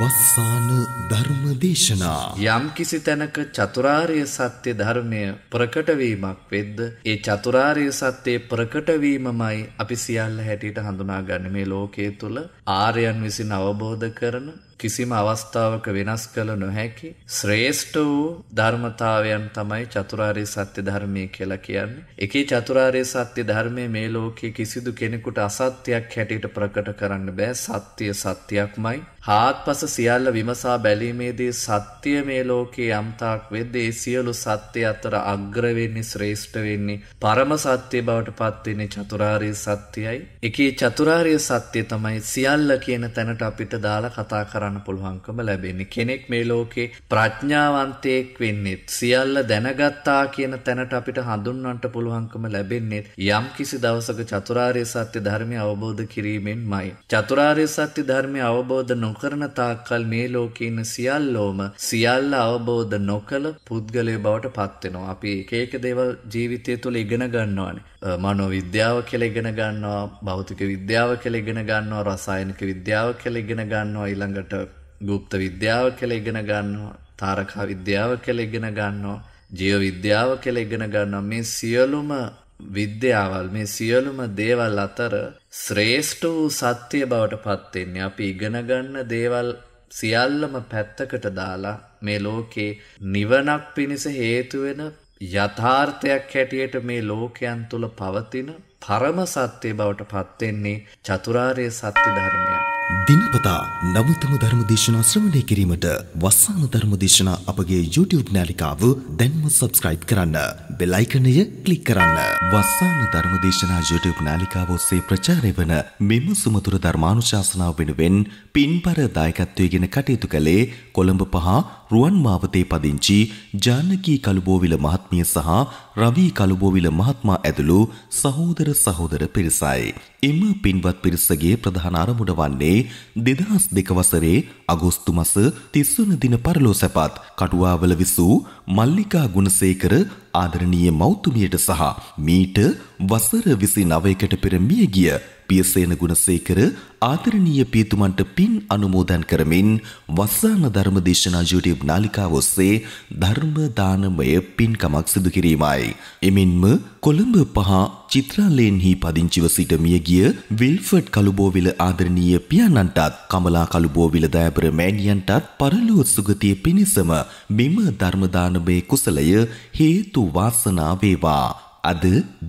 වස්සාන ධර්ම දේශනා යම් කිසි තැනක චතුරාර්ය සත්‍ය ධර්මය ප්‍රකටවීමක් වෙද්ද ඒ චතුරාර්ය සත්‍යයේ ප්‍රකටවීමමයි අපි සියල්ල හැටියට හඳුනාගන්න මේ ලෝකයේ තුළ ආර්යන් විසින් අවබෝධ කරන කිසිම අවස්ථාවක වෙනස් කළ නොහැකි ශ්‍රේෂ්ඨ වූ ධර්මතාවයන් තමයි චතුරාර්ය සත්‍ය ධර්මය කියලා කියන්නේ. එකී චතුරාර්ය සත්‍ය ධර්මය මේ ලෝකයේ කිසිදු කෙනෙකුට අසත්‍යයක් හැටියට ප්‍රකට කරන්න බෑ. සත්‍ය සත්‍යක්මයි. හාත්පස සියල්ල විමසා බැලීමේදී සත්‍යය මේ ලෝකයේ යම්තාක් වෙද්ද ඒ සියලු සත්‍ය අතර අග්‍ර වෙන්නේ ශ්‍රේෂ්ඨ වෙන්නේ පරම සත්‍ය බවට පත් වෙන්නේ චතුරාර්ය සත්‍යයයි. ඒකේ චතුරාර්ය සත්‍ය තමයි සියල්ල කියන තැනට අපිට දාලා කතා කරන්න පුළුවන්කම ලැබෙන්නේ. කෙනෙක් මේ ලෝකේ ප්‍රඥාවන්තයෙක් වෙන්නේ සියල්ල දැනගත්තා කියන තැනට අපිට හඳුන්වන්නට පුළුවන්කම ලැබෙන්නේ යම් කිසි දවසක චතුරාර්ය සත්‍ය ධර්මය අවබෝධ කිරීමෙන්මයි. චතුරාර්ය සත්‍ය ධර්මය අවබෝධ නො කරන තාක්කල් මේ ලෝකේ ඉන්න සියල්ලෝම සියල්ල අවබෝධ නොකළ පුද්ගලය බවට පත් වෙනවා. අපි එක එක දේවල් ජීවිතය තුළ ඉගෙන ගන්නවානේ. මනෝ විද්‍යාව කියලා ඉගෙන ගන්නවා, භෞතික විද්‍යාව කියලා ඉගෙන ගන්නවා, රසායනික විද්‍යාව කියලා ඉගෙන ගන්නවා, ඊළඟට ගුප්ත විද්‍යාව කියලා ඉගෙන ගන්නවා, තාරකා විද්‍යාව කියලා ඉගෙන ගන්නවා. ජීව විද්‍යාව කියලා ඉගෙන ගන්නවා මේ සියලුම විද්‍යාවල් මේ සියලුම දේවල් අතර ශ්‍රේෂ්ඨ වූ සත්‍යය බවට පත්වෙන්නේ අපි ඉගෙනගන්න දේවල් සියල්ලම පැත්තකට දාලා මේ ලෝකේ නිවනක් පිණිස හේතුවෙන යථාර්ථයක් හැටියට මේ ලෝකයන් තුළ පවතින පරම සත්‍යය බවට පත්වෙන්නේ චතුරාර්ය සත්‍ය ධර්මයක්. දිනපතා නවතම ධර්ම දේශනා ශ්‍රවණය කිරීමට වස්සාන ධර්ම දේශනා අපගේ YouTube නාලිකාව දැන්ම subscribe කරන්න. බෙල් අයිකනය ක්ලික් කරන්න. වස්සාන ධර්ම දේශනා YouTube නාලිකාව ඔස්සේ ප්‍රචාරය වන මෙම සුමතුර ධර්මානුශාසනාව වෙනුවෙන් පින්බර දායකත්වයේගෙන කටයුතු කළේ කොළඹ පහ රුවන්මාවතේ පදිංචි ජානකී කළුබෝවිල මහත්මිය සහ රවී කළුබෝවිල මහත්මයා ඇතුළු සහෝදර සහෝදර පිරිසයි. එම පින්වත් පිරිසගේ ප්‍රධාන අරමුණ වන්නේ 2002 වසරේ අගෝස්තු මාස 30 වන දින පරලෝසපත් කටුවාවල විසූ මල්ලිකා ගුණසේකර ආදරණීය මව්තුමියට සහ මීට වසර 29කට පෙර මිය ගිය පියසේන ගුණසේකර ආදරණීය පියතුමන්ට පින් අනුමෝදන් කරමින් වස්සාන ධර්ම දේශනා YouTube නාලිකාව ඔස්සේ ධර්ම දානමය පින්කමක් සිදු කිරීමයි. එමින්ම කොළඹ පහ චිත්‍රාලේන්හි පදිංචිව සිට මියගිය විල්ෆඩ් කළුබෝවිල ආදරණීය පියාණන්ටත් කමලා කළුබෝවිල දයාපර මෑණියන්ටත් පරලෝ සුගතිය පිණිසම මෙම ධර්ම දානමය කුසලය හේතු වාසනා වේවා. අද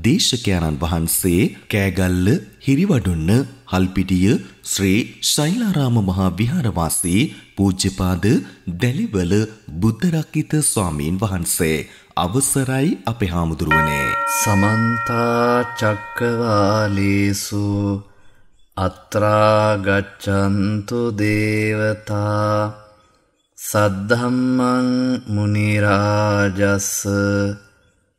දේශකයන්න් වහන්සේ කෑගල්ල හිරිවඩුන්න හල්පිටිය ශ්‍රී ශෛලාරාම මහා විහාරවාසී පූජ්‍යපාද දැලිවල බුද්ධරක්කිත ස්වාමීන් වහන්සේ අවසරයි අපේ හාමුදුරුවනේ සමන්ත චක්කවාලේසු අත්‍රා ගච්ඡන්තු දේවතා සද්ධම්මං මුනි රාජස්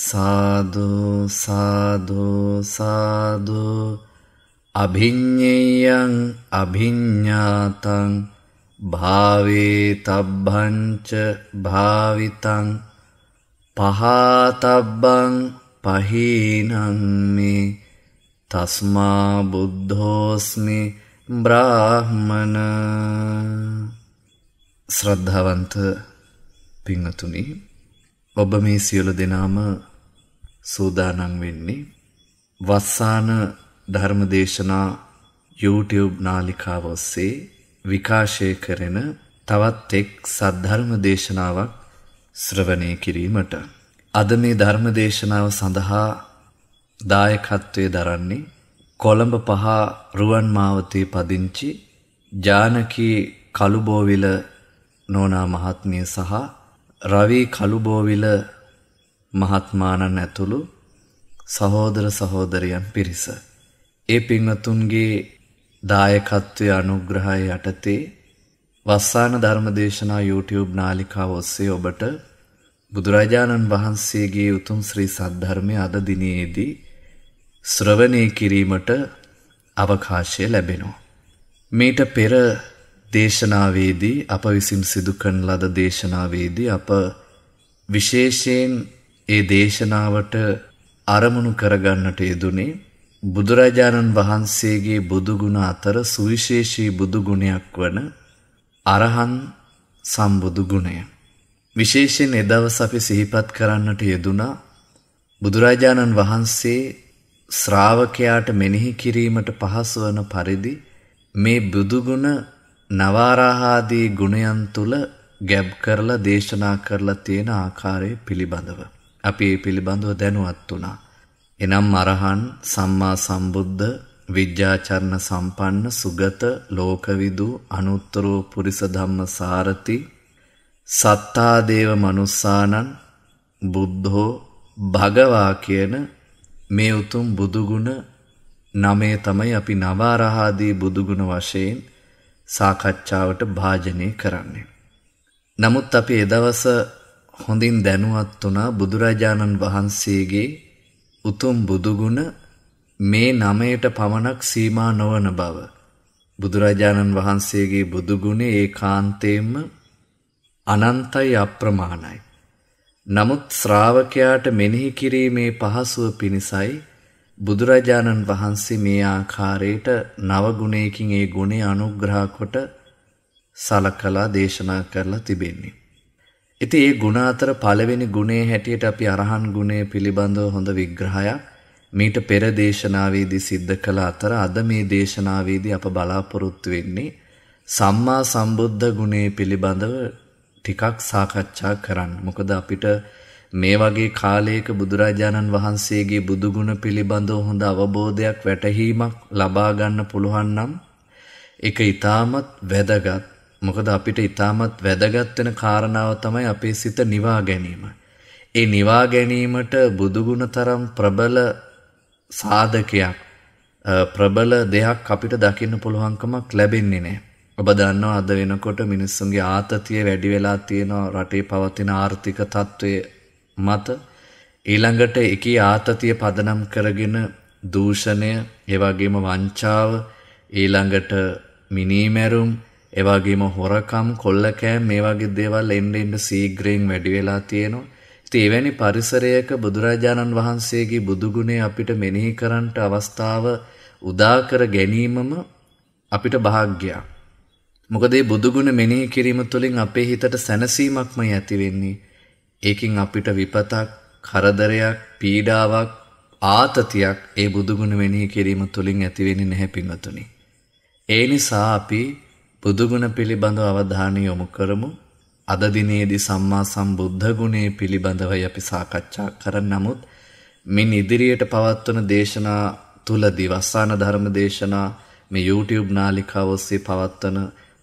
සාදු සාදු සාදු අභිඤ්ඤයං අභිඤ්ඤාතං භාවේ තබ්බංච භාවිතං පහතබ්බං පහීනං මේ තස්මා බුද්ධෝස්මි බ්‍රාහ්මන ශ්‍රද්ධාවන්ත පිංහතුනි ඔබ මේ සියලු දෙනාම සූදානම් වෙන්නේ වස්සාන ධර්මදේශනා YouTube නාලිකාව ඔස්සේ විකාශය කරන තවත් එක් සද්ධර්ම දේශනාවක් ශ්‍රවණය කිරීමට අද මේ ධර්ම දේශනාව සඳහා දායකත්වයේ දරන්නේ කොළඹ පහ රුවන් මාවතේ පදිංචි ජානකී කළුබෝවිල නෝනා මහත්මිය සහ රවි කළුබෝවිල මහත්මානන් ඇතුළු සහෝදර සහෝදරයන් පිරිස. ඒ පින්වතුන්ගේ දායකත්වය අනුග්‍රහය යටතේ වස්සාන ධර්මදේශනා YouTube නාලිකාව ඔස්සේ ඔබට බුදුරජාණන් වහන්සේගේ උතුම් ශ්‍රී සද්ධර්මය අද දිනයේදී ශ්‍රවණය කිරීමට අවකාශය ලැබෙනවා. මීට පෙර දේශනාවේදී අප විසින් සිදු කරන ලද දේශනාවේදී අප විශේෂයෙන් ඒ දේශනාවට අරමුණු කරගන්නට යෙදුනේ බුදුරජාණන් වහන්සේගේ බුදුගුණ අතර සුවිශේෂී බුදුගුණයක් වන අරහන් සම්බුදු ගුණය. විශේෂයෙන් එදවස් අපි සිහිපත් කරන්නට යෙදුනා බුදුරජාණන් වහන්සේ ශ්‍රාවකයාට මෙනෙහි කිරීමට පහසු වන පරිදි මේ බුදුගුණ නවාරාහාදී ගුණයන් තුල ගැබ් කරලා දේශනා කරලා තියෙන ආකාරය පිළිබඳව. අපි ඒ පිළිබඳව දැනුවත් වුණා. එනම් අරහන් සම්මා සම්බුද්ධ විද්‍යාචරණ සම්පන්න සුගත ලෝකවිදු අනුත්තරෝ පුරිස ධම්ම සාරති සත්තා දේව මනුස්සානං බුද්ධෝ භගවා කියන මේ උතුම් බුදුගුණ නමේ තමයි අපි නවාරහාදී බුදුගුණ වශයෙන් සාකච්ඡාවට භාජනය කරන්නේ. නමුත් අපි එදවස හොඳින් දැනුවත් වුණා බුදුරජාණන් වහන්සේගේ උතුම් බුදුගුණ මේ නමයට පමණක් සීමා නොවන බව. බුදුරජාණන් වහන්සේගේ බුදුගුණේ ඒ කාන්තේම අනන්තයි අප්‍රමාණයි. නමුත් ශ්‍රාවකයාට මෙනෙහි කිරීමේ පහසුව පිණිසයි බුදුරජාණන් වහන්සේ මේ ආකාරයට නවගුණයකින් ඒ ගුණේ අනුග්‍රහ කොට සලකලා දේශනා කරලා තිබෙන්නේ. ඉති ඒ ගුණාතර පළවෙනි ගුණේ හැටියට අපි අරහන් ගුණය පිළිබඳව හොඳ විග්‍රහයක් මීට පෙර දේශනාවේදී සිද්ධ කළ අතර අද මේ දේශනාවේදී අප බලාපොරොත්තු වෙන්නේ සම්මා සම්බුද්ධ ගුණේ පිළිබඳව ටිකක් සාකච්ඡා කරන්න. මොකද අපිට මේ වගේ කාලයක බුදුරජාණන් වහන්සේගේ බුදුගුණ පිළිබඳව හොඳ අවබෝධයක් වැටහීමක් ලබා ගන්න පුළුවන් නම් ඒක ඊටමත් වැදගත් මොකද අපිට ඉතාමත් වැදගත් වෙන කාරණාව තමයි අපේ සිත නිවා ගැනීම. ඒ නිවා ගැනීමට බුදුගුණ තරම් ප්‍රබල සාධකයක් ප්‍රබල දෙයක් අපිට දකින්න පුළුවන්කමක් ලැබෙන්නේ නැහැ. ඔබ දන්නවා අද වෙනකොට මිනිස්සුන්ගේ ආතතිය වැඩි වෙලා තියෙනවා රටේ පවතින ආර්ථික තත්ත්වය මත ඊළඟට එකී ආතතිය පදනම් කරගෙන දූෂණය, ඒ වගේම වංචාව, ඊළඟට මිනීමැරුම් එවාගේම හොරකම් කොල්ලකෑ මේ වගේ දේවල් එන්ඩෙන්ඩ සීග්‍රයෙන් වැඩිවෙලා තියෙනවා. ඉතින් එවැනි පරිසරයක බුදුරජාණන් වහන්සේගේ බුදුගුණේ අපිට මෙනෙහි කරන්නට අවස්ථාව උදාකර ගැනීමම අපිට භාග්‍යයක්. මොකද මේ බුදුගුණ මෙනෙහි කිරීම තුළින් අපේ හිතට සැනසීමක්මයි ඇති වෙන්නේ. ඒකින් අපිට විපතක්, කරදරයක්, පීඩාවක්, ආතතියක් ඒ බුදුගුණ මෙනෙහි කිරීම තුළින් ඇති වෙන්නේ නැහැ පින්වතුනි. ඒ නිසා අපි බුදුගුණ පිළිබඳව අවධානය යොමු කරමු. අද දිනේදී සම්මා සම්බුද්ධ ගුණය පිළිබඳවයි අපි සාකච්ඡා කරන නමුත් මින් ඉදිරියට පවත්වන දේශනා තුලදී වස්සාන ධර්ම දේශනා මේ YouTube නාලිකාව ඔස්සේ පවත්වන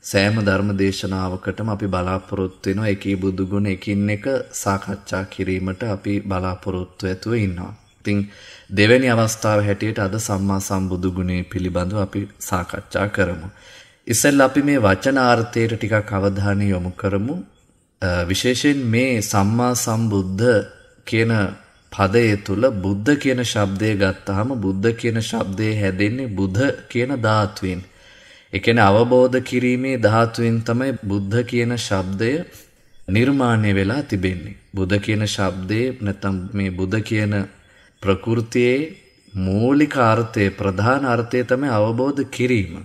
සෑම ධර්ම දේශනාවකටම අපි බලාපොරොත්තු වෙන එකී බුදු ගුණ එකින් එක සාකච්ඡා කිරීමට අපි බලාපොරොත්තු ඇතුව ඉන්නවා. ඉතින් දෙවැනි අවස්ථාව හැටියට අද සම්මා සම්බුදු ගුණය පිළිබඳව අපි සාකච්ඡා කරමු. ඉස්සෙල්ලා අපි මේ වචනාර්ථයට ටිකක් අවධානය යොමු කරමු. විශේෂයෙන් මේ සම්මා සම්බුද්ධ කියන පදයේ තුල බුද්ධ කියන શબ્දය ගත්තාම බුද්ධ කියන શબ્දේ හැදෙන්නේ බුධ කියන ධාතුවෙන්. ඒ කියන්නේ අවබෝධ කිරීමේ ධාතුවෙන් තමයි බුද්ධ කියන શબ્දය නිර්මාණය වෙලා තිබෙන්නේ. බුධ කියන શબ્දේ නැත්නම් මේ බුධ කියන ප්‍රകൃතියේ මූලික අර්ථය ප්‍රධාන අර්ථය තමයි අවබෝධ කිරීම.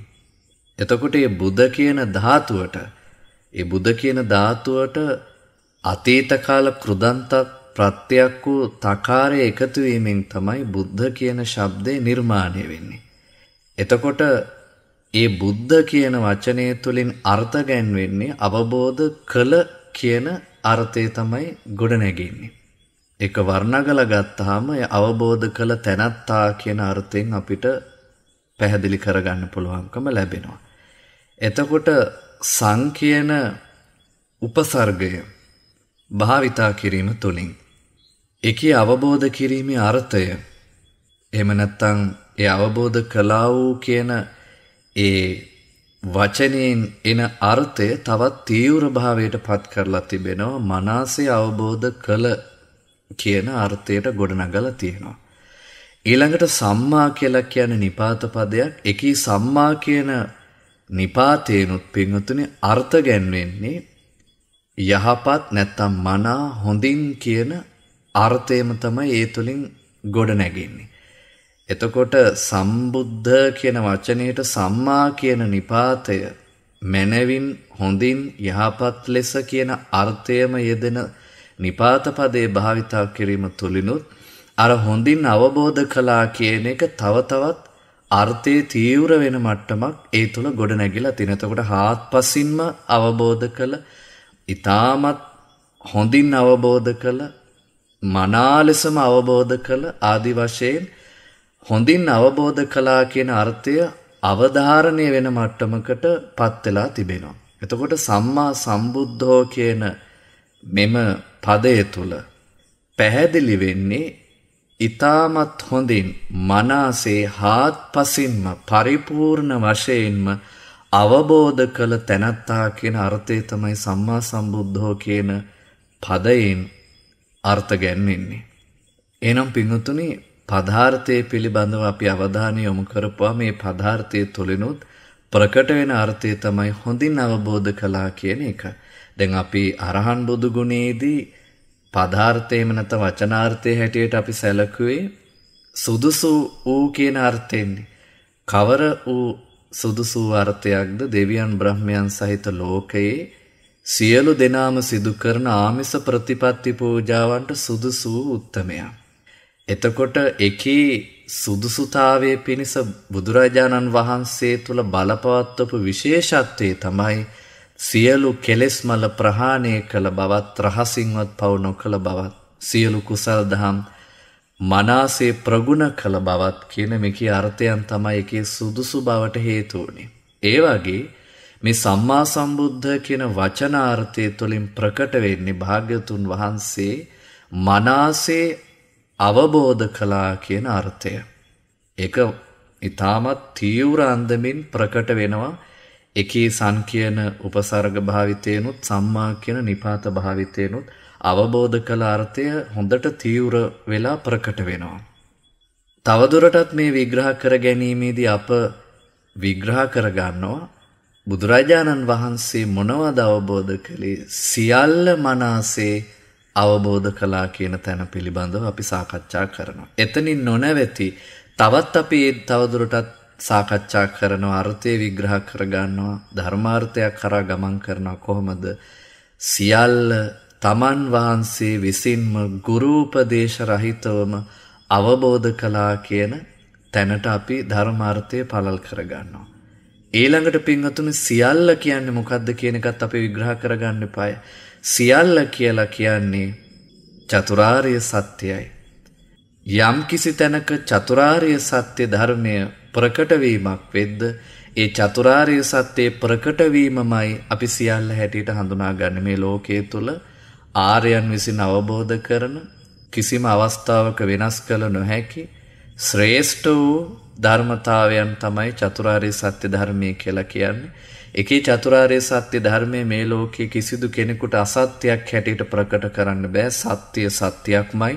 එතකොට මේ බුද කියන ධාතුවට ඒ බුද කියන ධාතුවට අතීත කාල කෘදන්ත ප්‍රත්‍යක් වූ තකාරය එකතු වීමෙන් තමයි බුද්ධ කියන ශබ්දේ නිර්මාණය වෙන්නේ. එතකොට ඒ බුද්ධ කියන වචනය තුළින් අර්ථ ගැන්වෙන්නේ අවබෝධ කළ කියන අර්ථය තමයි ගොඩනැගෙන්නේ. එක වර්ණගල ගත්තාම අවබෝධ කළ තැනත්තා කියන අර්ථයෙන් අපිට පැහැදිලි කරගන්න පුළුවන්කම ලැබෙනවා. එතකොට සං කියන උපසර්ගය භාවිතා කිරීම තුළින් එකී අවබෝධ කිරීමේ අර්ථය එහෙම නැත්නම් ඒ අවබෝධ කළා වූ කියන ඒ වචනයෙන් එන අර්ථය තවත් තීව්‍ර භාවයට පත් කරලා තිබෙනවා මනසේ අවබෝධ කළ කියන අර්ථයට ගොඩනගලා තියෙනවා ඊළඟට සම්මා කියලා කියන නිපාත පදයක් එකී සම්මා කියන නිපාතේනුත් පින්වතුනි අර්ථ ගැන්වෙන්නේ යහපත් නැත්තම් මනා හොඳින් කියන අර්ථයම තමයි ඒ තුලින් ගොඩ නැගෙන්නේ. එතකොට සම්බුද්ධ කියන වචනයට සම්මා කියන නිපාතය මැනවින් හොඳින් යහපත් ලෙස කියන අර්ථයම යෙදෙන නිපාත පදේ භාවිතා කිරීම තුලිනුත් අර හොඳින් අවබෝධ කළා කියන එක තව තවත් අර්ථය තීව්‍ර වෙන මට්ටමක් ඒ තුළ ගොඩ නැගිලා තියෙන. එතකොට හාත්පසින්ම අවබෝධ කළ ඊටමත් හොඳින් අවබෝධ කළ මනා ලෙසම අවබෝධ කළ ආදි වශයෙන් හොඳින් අවබෝධ කළා කියන අර්ථය අවධාරණය වෙන මට්ටමකට පත් වෙලා තිබෙනවා. එතකොට සම්මා සම්බුද්ධෝ කියන මෙම පදය තුල පැහැදිලි වෙන්නේ ඉතාමත් හොඳින් මනාසේ හාත්පසින්ම පරිපූර්ණ වශයෙන්ම අවබෝධ කළ තැනැත්තා කියන අර්ථය තමයි සම්මා සම්බුද්ධෝ කියන පදයෙන් අර්ථ ගැන්වෙන්නේ. එනම් පිඟුතුනි පදාර්ථය පිළිබඳව අපි අවධානය යොමු කරපුවා මේ පදාර්ථය තුළිනුත් ප්‍රකට වෙන අර්ථය තමයි හොඳින් අවබෝධ කළා කියන එක. දැන් අපි අරහන් බුදු ගුණයේදී පදාර්ථයම නැත වචනාර්ථය හැටියට අපි සැලකුවේ සුදුසු වූ කියන අර්ථයෙන්නේ. කවර වූ සුදුසු අර්ථයක්ද දෙවියන් බ්‍රහ්මයන් සහිත ලෝකයේ සියලු දෙනාම සිදු කරන ආමිස ප්‍රතිපත්ති පූජාවන්ට සුදුසු උත්තමයා. එතකොට එකී සුදුසුතාවයේ පිණිස බුදුරජාණන් වහන්සේ තුළ බලපවත්වපු විශේෂත්වයේ තමයි සියලු කෙලෙස් මල ප්‍රහාණය කළ බවත් රහසින්වත් පව නොකළ බවත් සියලු කුසල් දහම් මනාසේ ප්‍රගුණ කළ බවත් කියන මේකේ අර්ථයන් තමයි එකේ සුදුසු බවට හේතු වුනේ. ඒ වගේ මේ සම්මා සම්බුද්ධ කියන වචනාර්ථය තුළින් ප්‍රකට වෙන්නේ භාග්‍යතුන් වහන්සේ මනාසේ අවබෝධ කළා කියන අර්ථය. ඒක ඊටමත් තීව්‍ර අන්දමින් ප්‍රකට වෙනවා. එකී සන් කියන උපසර්ග භාවිතයෙනුත් සම්මා කියන නිපාත භාවිතයෙනුත් අවබෝධ කළ අර්ථය හොඳට තීව්‍ර වෙලා ප්‍රකට වෙනවා. තවදුරටත් මේ විග්‍රහ කර ගැනීමේදී අප විග්‍රහ කරගන්නවා බුදුරජාණන් වහන්සේ මොනවද අවබෝධ කළේ සියල්ල මනසේ අවබෝධ කළා කියන තැන පිළිබඳව අපි සාකච්ඡා කරනවා. එතනින් නොනැවති තවත් අපි තවදුරටත් සාකච්ඡා කරනවා අර්ථය විග්‍රහ කරගන්නවා ධර්මාර්ථයක් කරා ගමන් කරනවා කොහොමද සියල්ල තමන් වහන්සේ විසින්ම ගුරුපදේශ රහිතවම අවබෝධ කළා කියන තැනට අපි ධර්මාර්ථය පළල් කරගන්නවා. ඊළඟට පින්වතුනි සියල්ල කියන්නේ මොකද්ද කියන එකත් අපි විග්‍රහ කරගන්න එපායි. සියල්ල කියලා කියන්නේ චතුරාර්ය සත්‍යයයි. යම් කිසි තැනක චතුරාර්ය සත්‍ය ධර්මය ප්‍රකටවීමක් වෙද්ද ඒ චතුරාර්ය සත්‍යයේ ප්‍රකටවීමමයි අපි සියල්ල හැටියට හඳුනාගන්නේ මේ ලෝකයේ තුල ආර්යයන් විසින් අවබෝධ කරන කිසිම අවස්ථාවක වෙනස් කළ නොහැකි ශ්‍රේෂ්ඨ වූ ධර්මතාවයන් තමයි චතුරාර්ය සත්‍ය ධර්මයේ කියලා කියන්නේ. එකී චතුරාර්ය සත්‍ය ධර්මයේ මේ ලෝකයේ කිසිදු කෙනෙකුට අසත්‍යයක් හැටියට ප්‍රකට කරන්න බෑ. සත්‍ය සත්‍යක්මයි.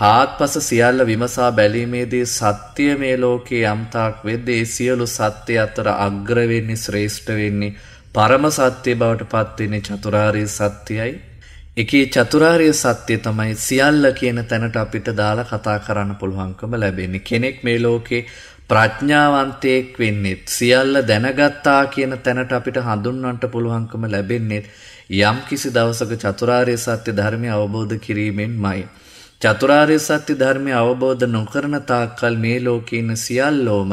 හාත්පස සියල්ල විමසා බැලීමේදී සත්‍ය මේ ලෝකේ යම්තාක් වෙද්ද ඒ සියලු සත්‍ය අතර අග්‍ර වෙන්නේ ශ්‍රේෂ්ඨ වෙන්නේ පරම සත්‍ය බවට පත් වෙන්නේ චතුරාර්ය සත්‍යයයි. එකේ චතුරාර්ය සත්‍ය තමයි සියල්ල කියන තැනට අපිට දාලා කතා කරන්න පුළුවන්කම ලැබෙන්නේ. කෙනෙක් මේ ලෝකේ ප්‍රඥාවන්තයෙක් වෙන්නේ සියල්ල දැනගත්තා කියන තැනට අපිට හඳුන්වන්නට පුළුවන්කම ලැබෙන්නේ යම් කිසි දවසක චතුරාර්ය සත්‍ය ධර්මය අවබෝධ කිරීමෙන්මයි. චතුරාර්ය සත්‍ය ධර්මය අවබෝධ නොකරන තාක්කල් මේ ලෝකේ ඉන්න සියල්ලෝම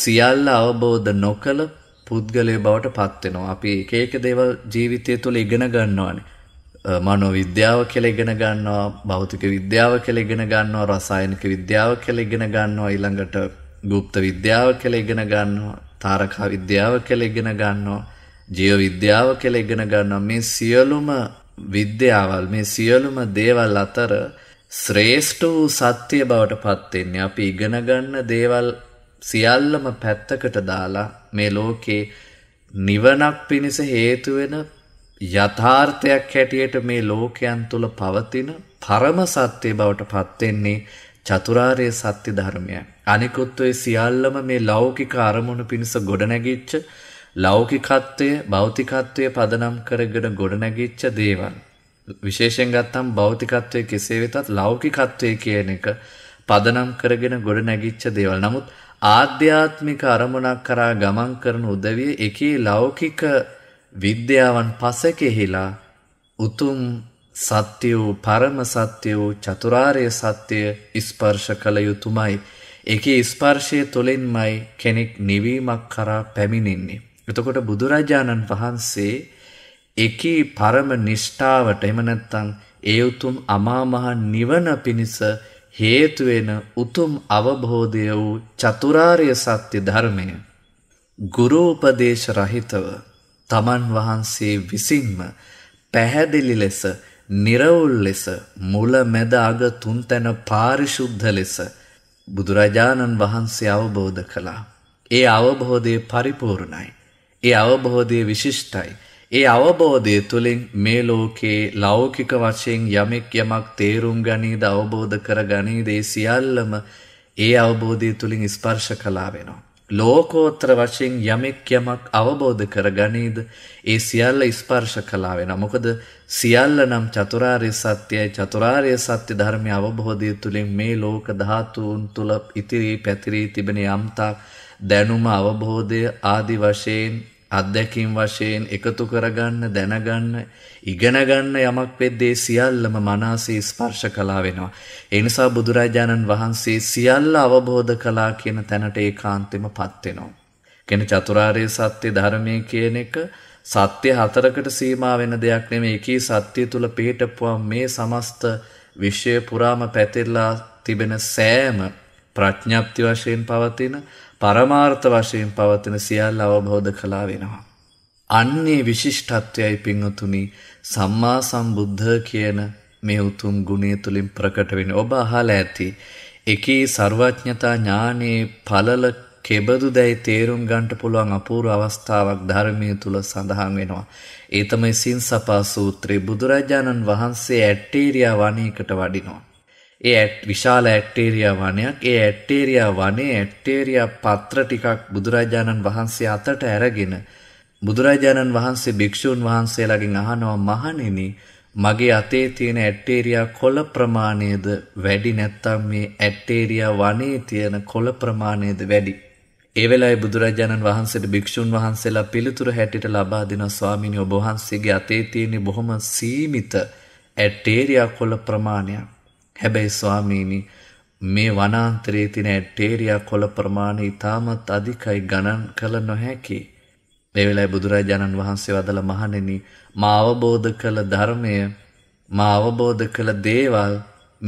සියල්ල අවබෝධ නොකළ පුද්ගලය බවට පත් වෙනවා. අපි එක එක දේවල් ජීවිතය තුළ ඉගෙන ගන්නවානේ. මනෝ විද්‍යාව කියලා ඉගෙන ගන්නවා, භෞතික විද්‍යාව කියලා ඉගෙන ගන්නවා, රසායනික විද්‍යාව කියලා ඉගෙන ගන්නවා, ඊළඟට গুপ্ত විද්‍යාව කියලා ඉගෙන ගන්නවා, තාරකා විද්‍යාව කියලා ඉගෙන ගන්නවා, ජීව විද්‍යාව කියලා ඉගෙන ගන්නවා. මේ සියලුම විද්‍යාවල් මේ සියලුම දේවල් අතර ශ්‍රේෂ්ඨ වූ සත්‍ය බවට පත්වෙන්නේ අපි ඉගෙන ගන්න දේවල් සියල්ලම පැත්තකට දාලා මේ ලෝකේ නිවනක් පිණිස හේතු වෙන යථාර්ථයක් හැටියට මේ ලෝකයන් තුල පවතින පරම සත්‍ය බවට පත්වෙන්නේ චතුරාර්ය සත්‍ය ධර්මයයි. අනිකුත් ඔය සියල්ලම මේ ලෞකික අරමුණු පිණිස ගොඩනැගිච්ච ලෞකිකත්වය, භෞතිකත්වය පදනම් කරගෙන ගොඩනැගිච්ච දේවල්. විශේෂයෙන් ගත්තම් භෞතිකත්වය කෙසේ වෙතත් ලෞකිකත්වය කියන එක පදනම් කරගෙන ගොඩ නැගිච්ච දේවල්. නමුත් ආධ්‍යාත්මික අරමුණක් කරා ගමන් කරන උදවිය එකී ලෞකික විද්‍යාවන් පස කෙහිලා උතුම් සත්‍ය වූ පරම සත්‍ය වූ චතුරාර්ය සත්‍ය ස්පර්ශ කළ යුතුමයි. ඒකේ ස්පර්ශය තුළින්මයි කෙනෙක් නිවීමක් කරා පැමිණෙන්නේ. එතකොට බුදුරජාණන් වහන්සේ එකී පරම නිෂ්ඨාවට එහෙම නැත්නම් ඒ උතුම් අමාමහ නිවන පිණිස හේතු වෙන උතුම් අවබෝධය වූ චතුරාර්ය සත්‍ය ධර්මය ගුරු උපදේශ රහිතව තමන් වහන්සේ විසින්ම පැහැදිලි ලෙස නිර්වුල් ලෙස මුල මැද අග තුන්තැන පාරිශුද්ධ ලෙස බුදුරජාණන් වහන්සේ අවබෝධ කළා. ඒ අවබෝධය පරිපූර්ණයි. ඒ අවබෝධය විශිෂ්ටයි. ඒ අවබෝධය තුළින් මේ ලෝකයේ ලෞකික වශයෙන් යමෙක් යමක් තේරුම් ගනීද අවබෝධ කර ගනීදේ සියල්ලම ඒ අවබෝධය තුළින් ස්පර්ශ කලා වෙනවා. ලෝකෝත්‍ර වශයෙන් යමෙක් යමක් අවබෝධ කර ගනීද ඒ සියල්ල ස්පර්ශ කලා වෙන. මොකද සියල්ල නම් චතුරාර්ය සත්‍යය චතුරාර්ය සත්‍ය ධර්මය අවබෝධය තුළින් මේ ලෝක ධාතුූන් තුළ ඉතිරී පැතිරී තිබෙන යම්තාක් දැනුම අවබෝධය ආදි වශයෙන් අත්දැකීම් වශයෙන් එකතු කරගන්න දැනගන්න ඉගෙනගන්න යමක් වෙද්දේ සියල්ලම මනසේ ස්පර්ශ කලා වෙනවා. ඒ නිසා බුදුරජාණන් වහන්සේ සියල්ල අවබෝධ කළා කියන තැනට ඒකාන්තෙම පත් වෙනවා. කෙන චතුරාර්ය සත්‍ය ධර්මයේ කියන එක සත්‍ය හතරකට සීමා වෙන දෙයක් නෙමෙයි. ඒකී සත්‍ය තුල පිටපුවම් මේ සමස්ත විශ්වය පුරාම පැතිරලා තිබෙන සෑම ප්‍රඥාප්ති වශයෙන් පවතින පරමාර්ථ වශයෙන් පවතින සියල් අවබෝධ කලා වෙනවා. අන්නේ විශිෂ්ටත්වයයි පිංහතුනි සම්මා සම්බුද්ධ කියන මේ උතුම් ගුණය තුළින් ප්‍රකට වෙන ඔබ අහල ඇති. එකී සර්වඥතා ඥානයේ පලල කෙබදු දැයි තේරුම් ගන්ට පුළුවන් අපූරු අවස්ථාවක් ධර්මය තුළ සඳහන් වෙනවා. ඒතමයි සින් සපා සූත්‍රයේ බුදුරජාණන් වහන්සේ ඇට්ටේරයා වනයකට වඩිනවා. ඒ විශාල ඇට්ටේරියා වනයක් ඒ ඇට්ටේරියා වනේ ඇට්ටේරියා පත්‍ර ටිකක් බුදුරජාණන් වහන්සේ අතට ඇරගෙන බුදුරජාණන් වහන්සේ භික්ෂූන් වහන්සේලාගෙන් අහනවා මහණෙනි මගේ අතේ තියෙන ඇට්ටේරියා කොළ ප්‍රමාණයද වැඩි නැත්තම් මේ ඇට්ටේරියා වනේ තියෙන කොළ ප්‍රමාණයද වැඩි. ඒ වෙලාවේ බුදුරජාණන් වහන්සේට භික්ෂුන් වහන්සේලා පිළිතුරු හැටියට ලබා දෙනවා ස්වාමීනි ඔබ වහන්සේගේ අතේ තියෙන බොහොම සීමිත ඇට්ටේරියා කොළ ප්‍රමාණයක්. හැබැයි ස්වාමීනි මේ වනාන්තරයේ තින ඇටේරියා කොළ ප්‍රමාණය ඉතාමත් අධිකයි ගණන් කළ නොහැකි. මේ වෙලාවේ බුදුරජාණන් වහන්සේ වදළ මහණෙනි මා අවබෝධ කළ ධර්මය මා අවබෝධ කළ දේවල්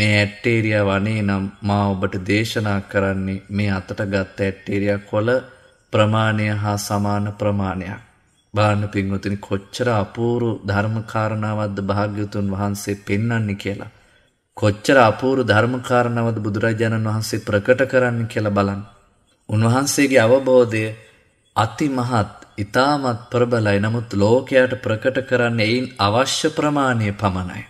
මේ ඇටේරියා වනේ නම් මා ඔබට දේශනා කරන්නේ මේ අතට ගත්ත ඇටේරියා කොළ ප්‍රමාණය හා සමාන ප්‍රමාණයක්. බාන පින්වතුනි කොච්චර අපූරු ධර්ම කාරණාවක්ද භාග්‍යවතුන් වහන්සේ පෙන්වන්නේ කියලා. කොච්චර අපූරු ධර්මකාරණවද බුදුරජාණන් වහන්සේ ප්‍රකට කරන්න කියලා බලන්න. උන්වහන්සේගේ අවබෝධය අතිමහත් ඉතාමත් ප්‍රබලයි නමුත් ලෝකයට ප්‍රකට කරන්න එයින් අවශ්‍ය ප්‍රමාණය පමණයි.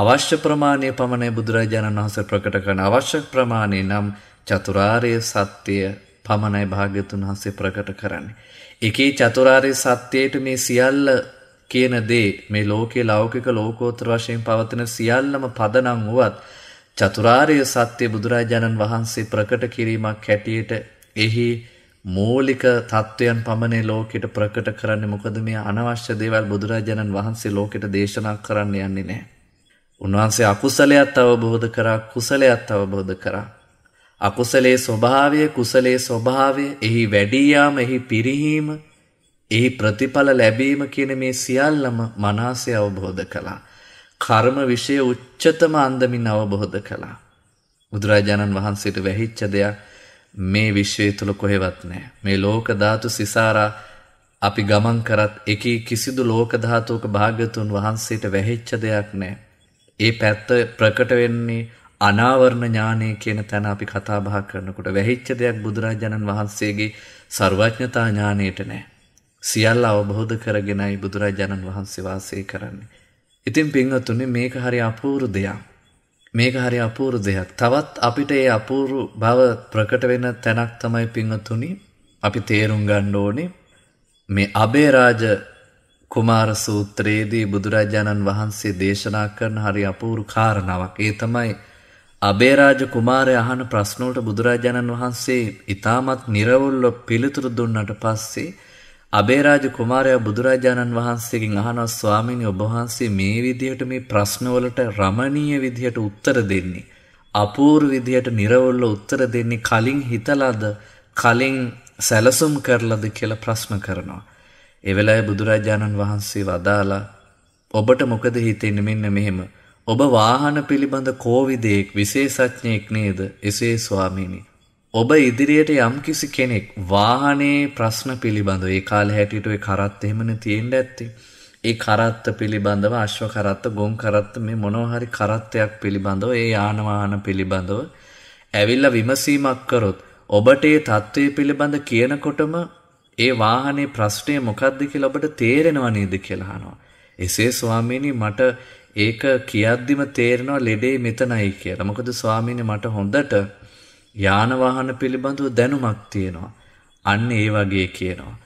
අවශ්‍ය ප්‍රමාණය පමණයි බුදුරජාණන් වහන්සේ ප්‍රකට කරන අවශ්‍ය ප්‍රමාණය නම් චතුරාර්ය සත්‍යය පමණයි භාග්‍යතුන් වහන්සේ ප්‍රකට කරන්නේ. එකේ චතුරාර්ය සත්‍යයට මේ සියල්ල කියන දේ මේ ලෝකයේ ලෞකික ලෝකෝත්තර වශයෙන් පවතින සියල්ලම පදනම් වුවත් චතුරාර්ය සත්‍ය බුදුරජාණන් වහන්සේ ප්‍රකට කිරීමක් හැටියට එහි මූලික තත්ත්වයන් පමණේ ලෝකෙට ප්‍රකට කරන්නේ මොකද මේ අනවශ්‍ය දේවල් බුදුරජාණන් වහන්සේ ලෝකෙට දේශනා කරන්න යන්නේ නැහැ. උන්වහන්සේ අකුසලයක් අවබෝධ කරා කුසලයක් අවබෝධ කරා. අකුසලේ ස්වභාවය කුසලේ ස්වභාවය එහි වැඩියාම එහි පිරිහීම ඒ ප්‍රතිඵල ලැබීම කියන මේ සියල්ලම මනාසය අවබෝධ කළා. කර්ම විෂය උච්චතම අන්දමින් අවබෝධ කළා. බුදුරජාණන් වහන්සේට වැහිච්ච දෙයක් මේ විශ්වය තුළ කොහෙවත් නෑ. මේ ලෝක ධාතු සිසාරා අපි ගමන් කරත් එකී කිසිදු ලෝක ධාතුවක භාග්‍යතුන් වහන්සේට වැහිච්ච දෙයක් නෑ. ඒ පැත්ත ප්‍රකට වෙන්නේ අනාවරණ ඥානය කියන තැන අපි කතාබහ කරනකොට වැහිච්ච දෙයක් බුදුරජාණන් වහන්සේගේ සර්වඥතා ඥානයට නෑ. සියල්ල අවබෝධ කරගෙනයි බුදුරජාණන් වහන්සේ වාසය කරන්නේ. ඉතින් පින්වතුනි මේක හරි අපූර්ව දෙයක්. මේක හරි අපූර්ව දෙයක්. තවත් අපිට ඒ අපූර්ව බව ප්‍රකට වෙන තැනක් තමයි පින්වතුනි අපි තේරුම් ගන්න ඕනේ මේ අබේරාජ කුමාර සූත්‍රයේදී බුදුරජාණන් වහන්සේ දේශනා කරන හරි අපූර්ව කාරණාවක්. ඒ තමයි අබේරාජ කුමාරය අහන ප්‍රශ්නවලට බුදුරජාණන් වහන්සේ ඊටමත් නිර්වෘල්ව පිළිතුරු දුන්නට පස්සේ අබේරාජ කුමාරයා බුදුරජාණන් වහන්සේගෙන් අහනවා ස්වාමීනි ඔබ වහන්සේ මේ විදියට මේ ප්‍රශ්නවලට රමණීය විදියට උත්තර දෙන්නේ අපූර්ව විදියට නිර්වෘල්ල උත්තර දෙන්නේ කලින් හිතලාද කලින් සැලසුම් කරලාද කියලා ප්‍රශ්න කරනවා ඒ වෙලාවේ බුදුරජාණන් වහන්සේ වදාලා ඔබට මොකද හිතෙන්නේ මෙන්න මෙහෙම ඔබ වාහන පිළිබඳ කෝවිදයෙක් විශේෂඥයෙක් නේද එසේ ස්වාමීනි ඔබ ඉදිරියට යම්කිසි කෙනෙක් වාහනේ ප්‍රශ්න පිළිබඳ ඒ කාල හැටියට ඔය කරත්ත එහෙමන තියෙන්ට ඇත්තේ. ඒ කරත්ත පිළිබඳව අශ්ව කරත්ත ගොම් කරත්ත මේ මොනවහරි කරත්තයක් පිළිබඳව ඒ යානවාහන පිළිබඳව ඇවිල්ල විමසීමක් කරොත් ඔබට ඒ තත්ත්වය පිළිබඳ කියනකොටම ඒ වාහනේ ප්‍රශ්නය මොකක්ද කියලා ඔබට තේරෙනවා නේද කියලා අහනවා. එසේ ස්වාමීනි මට ඒක කියද්දිම තේරෙනවා ලෙඩේ මෙතනයි කියලා. මොකද ස්වාමීනි මට හොඳට යානවාහන පිළිබඳව දැනුමක් තියෙනවා. අන්න ඒ වගේ කියනවා.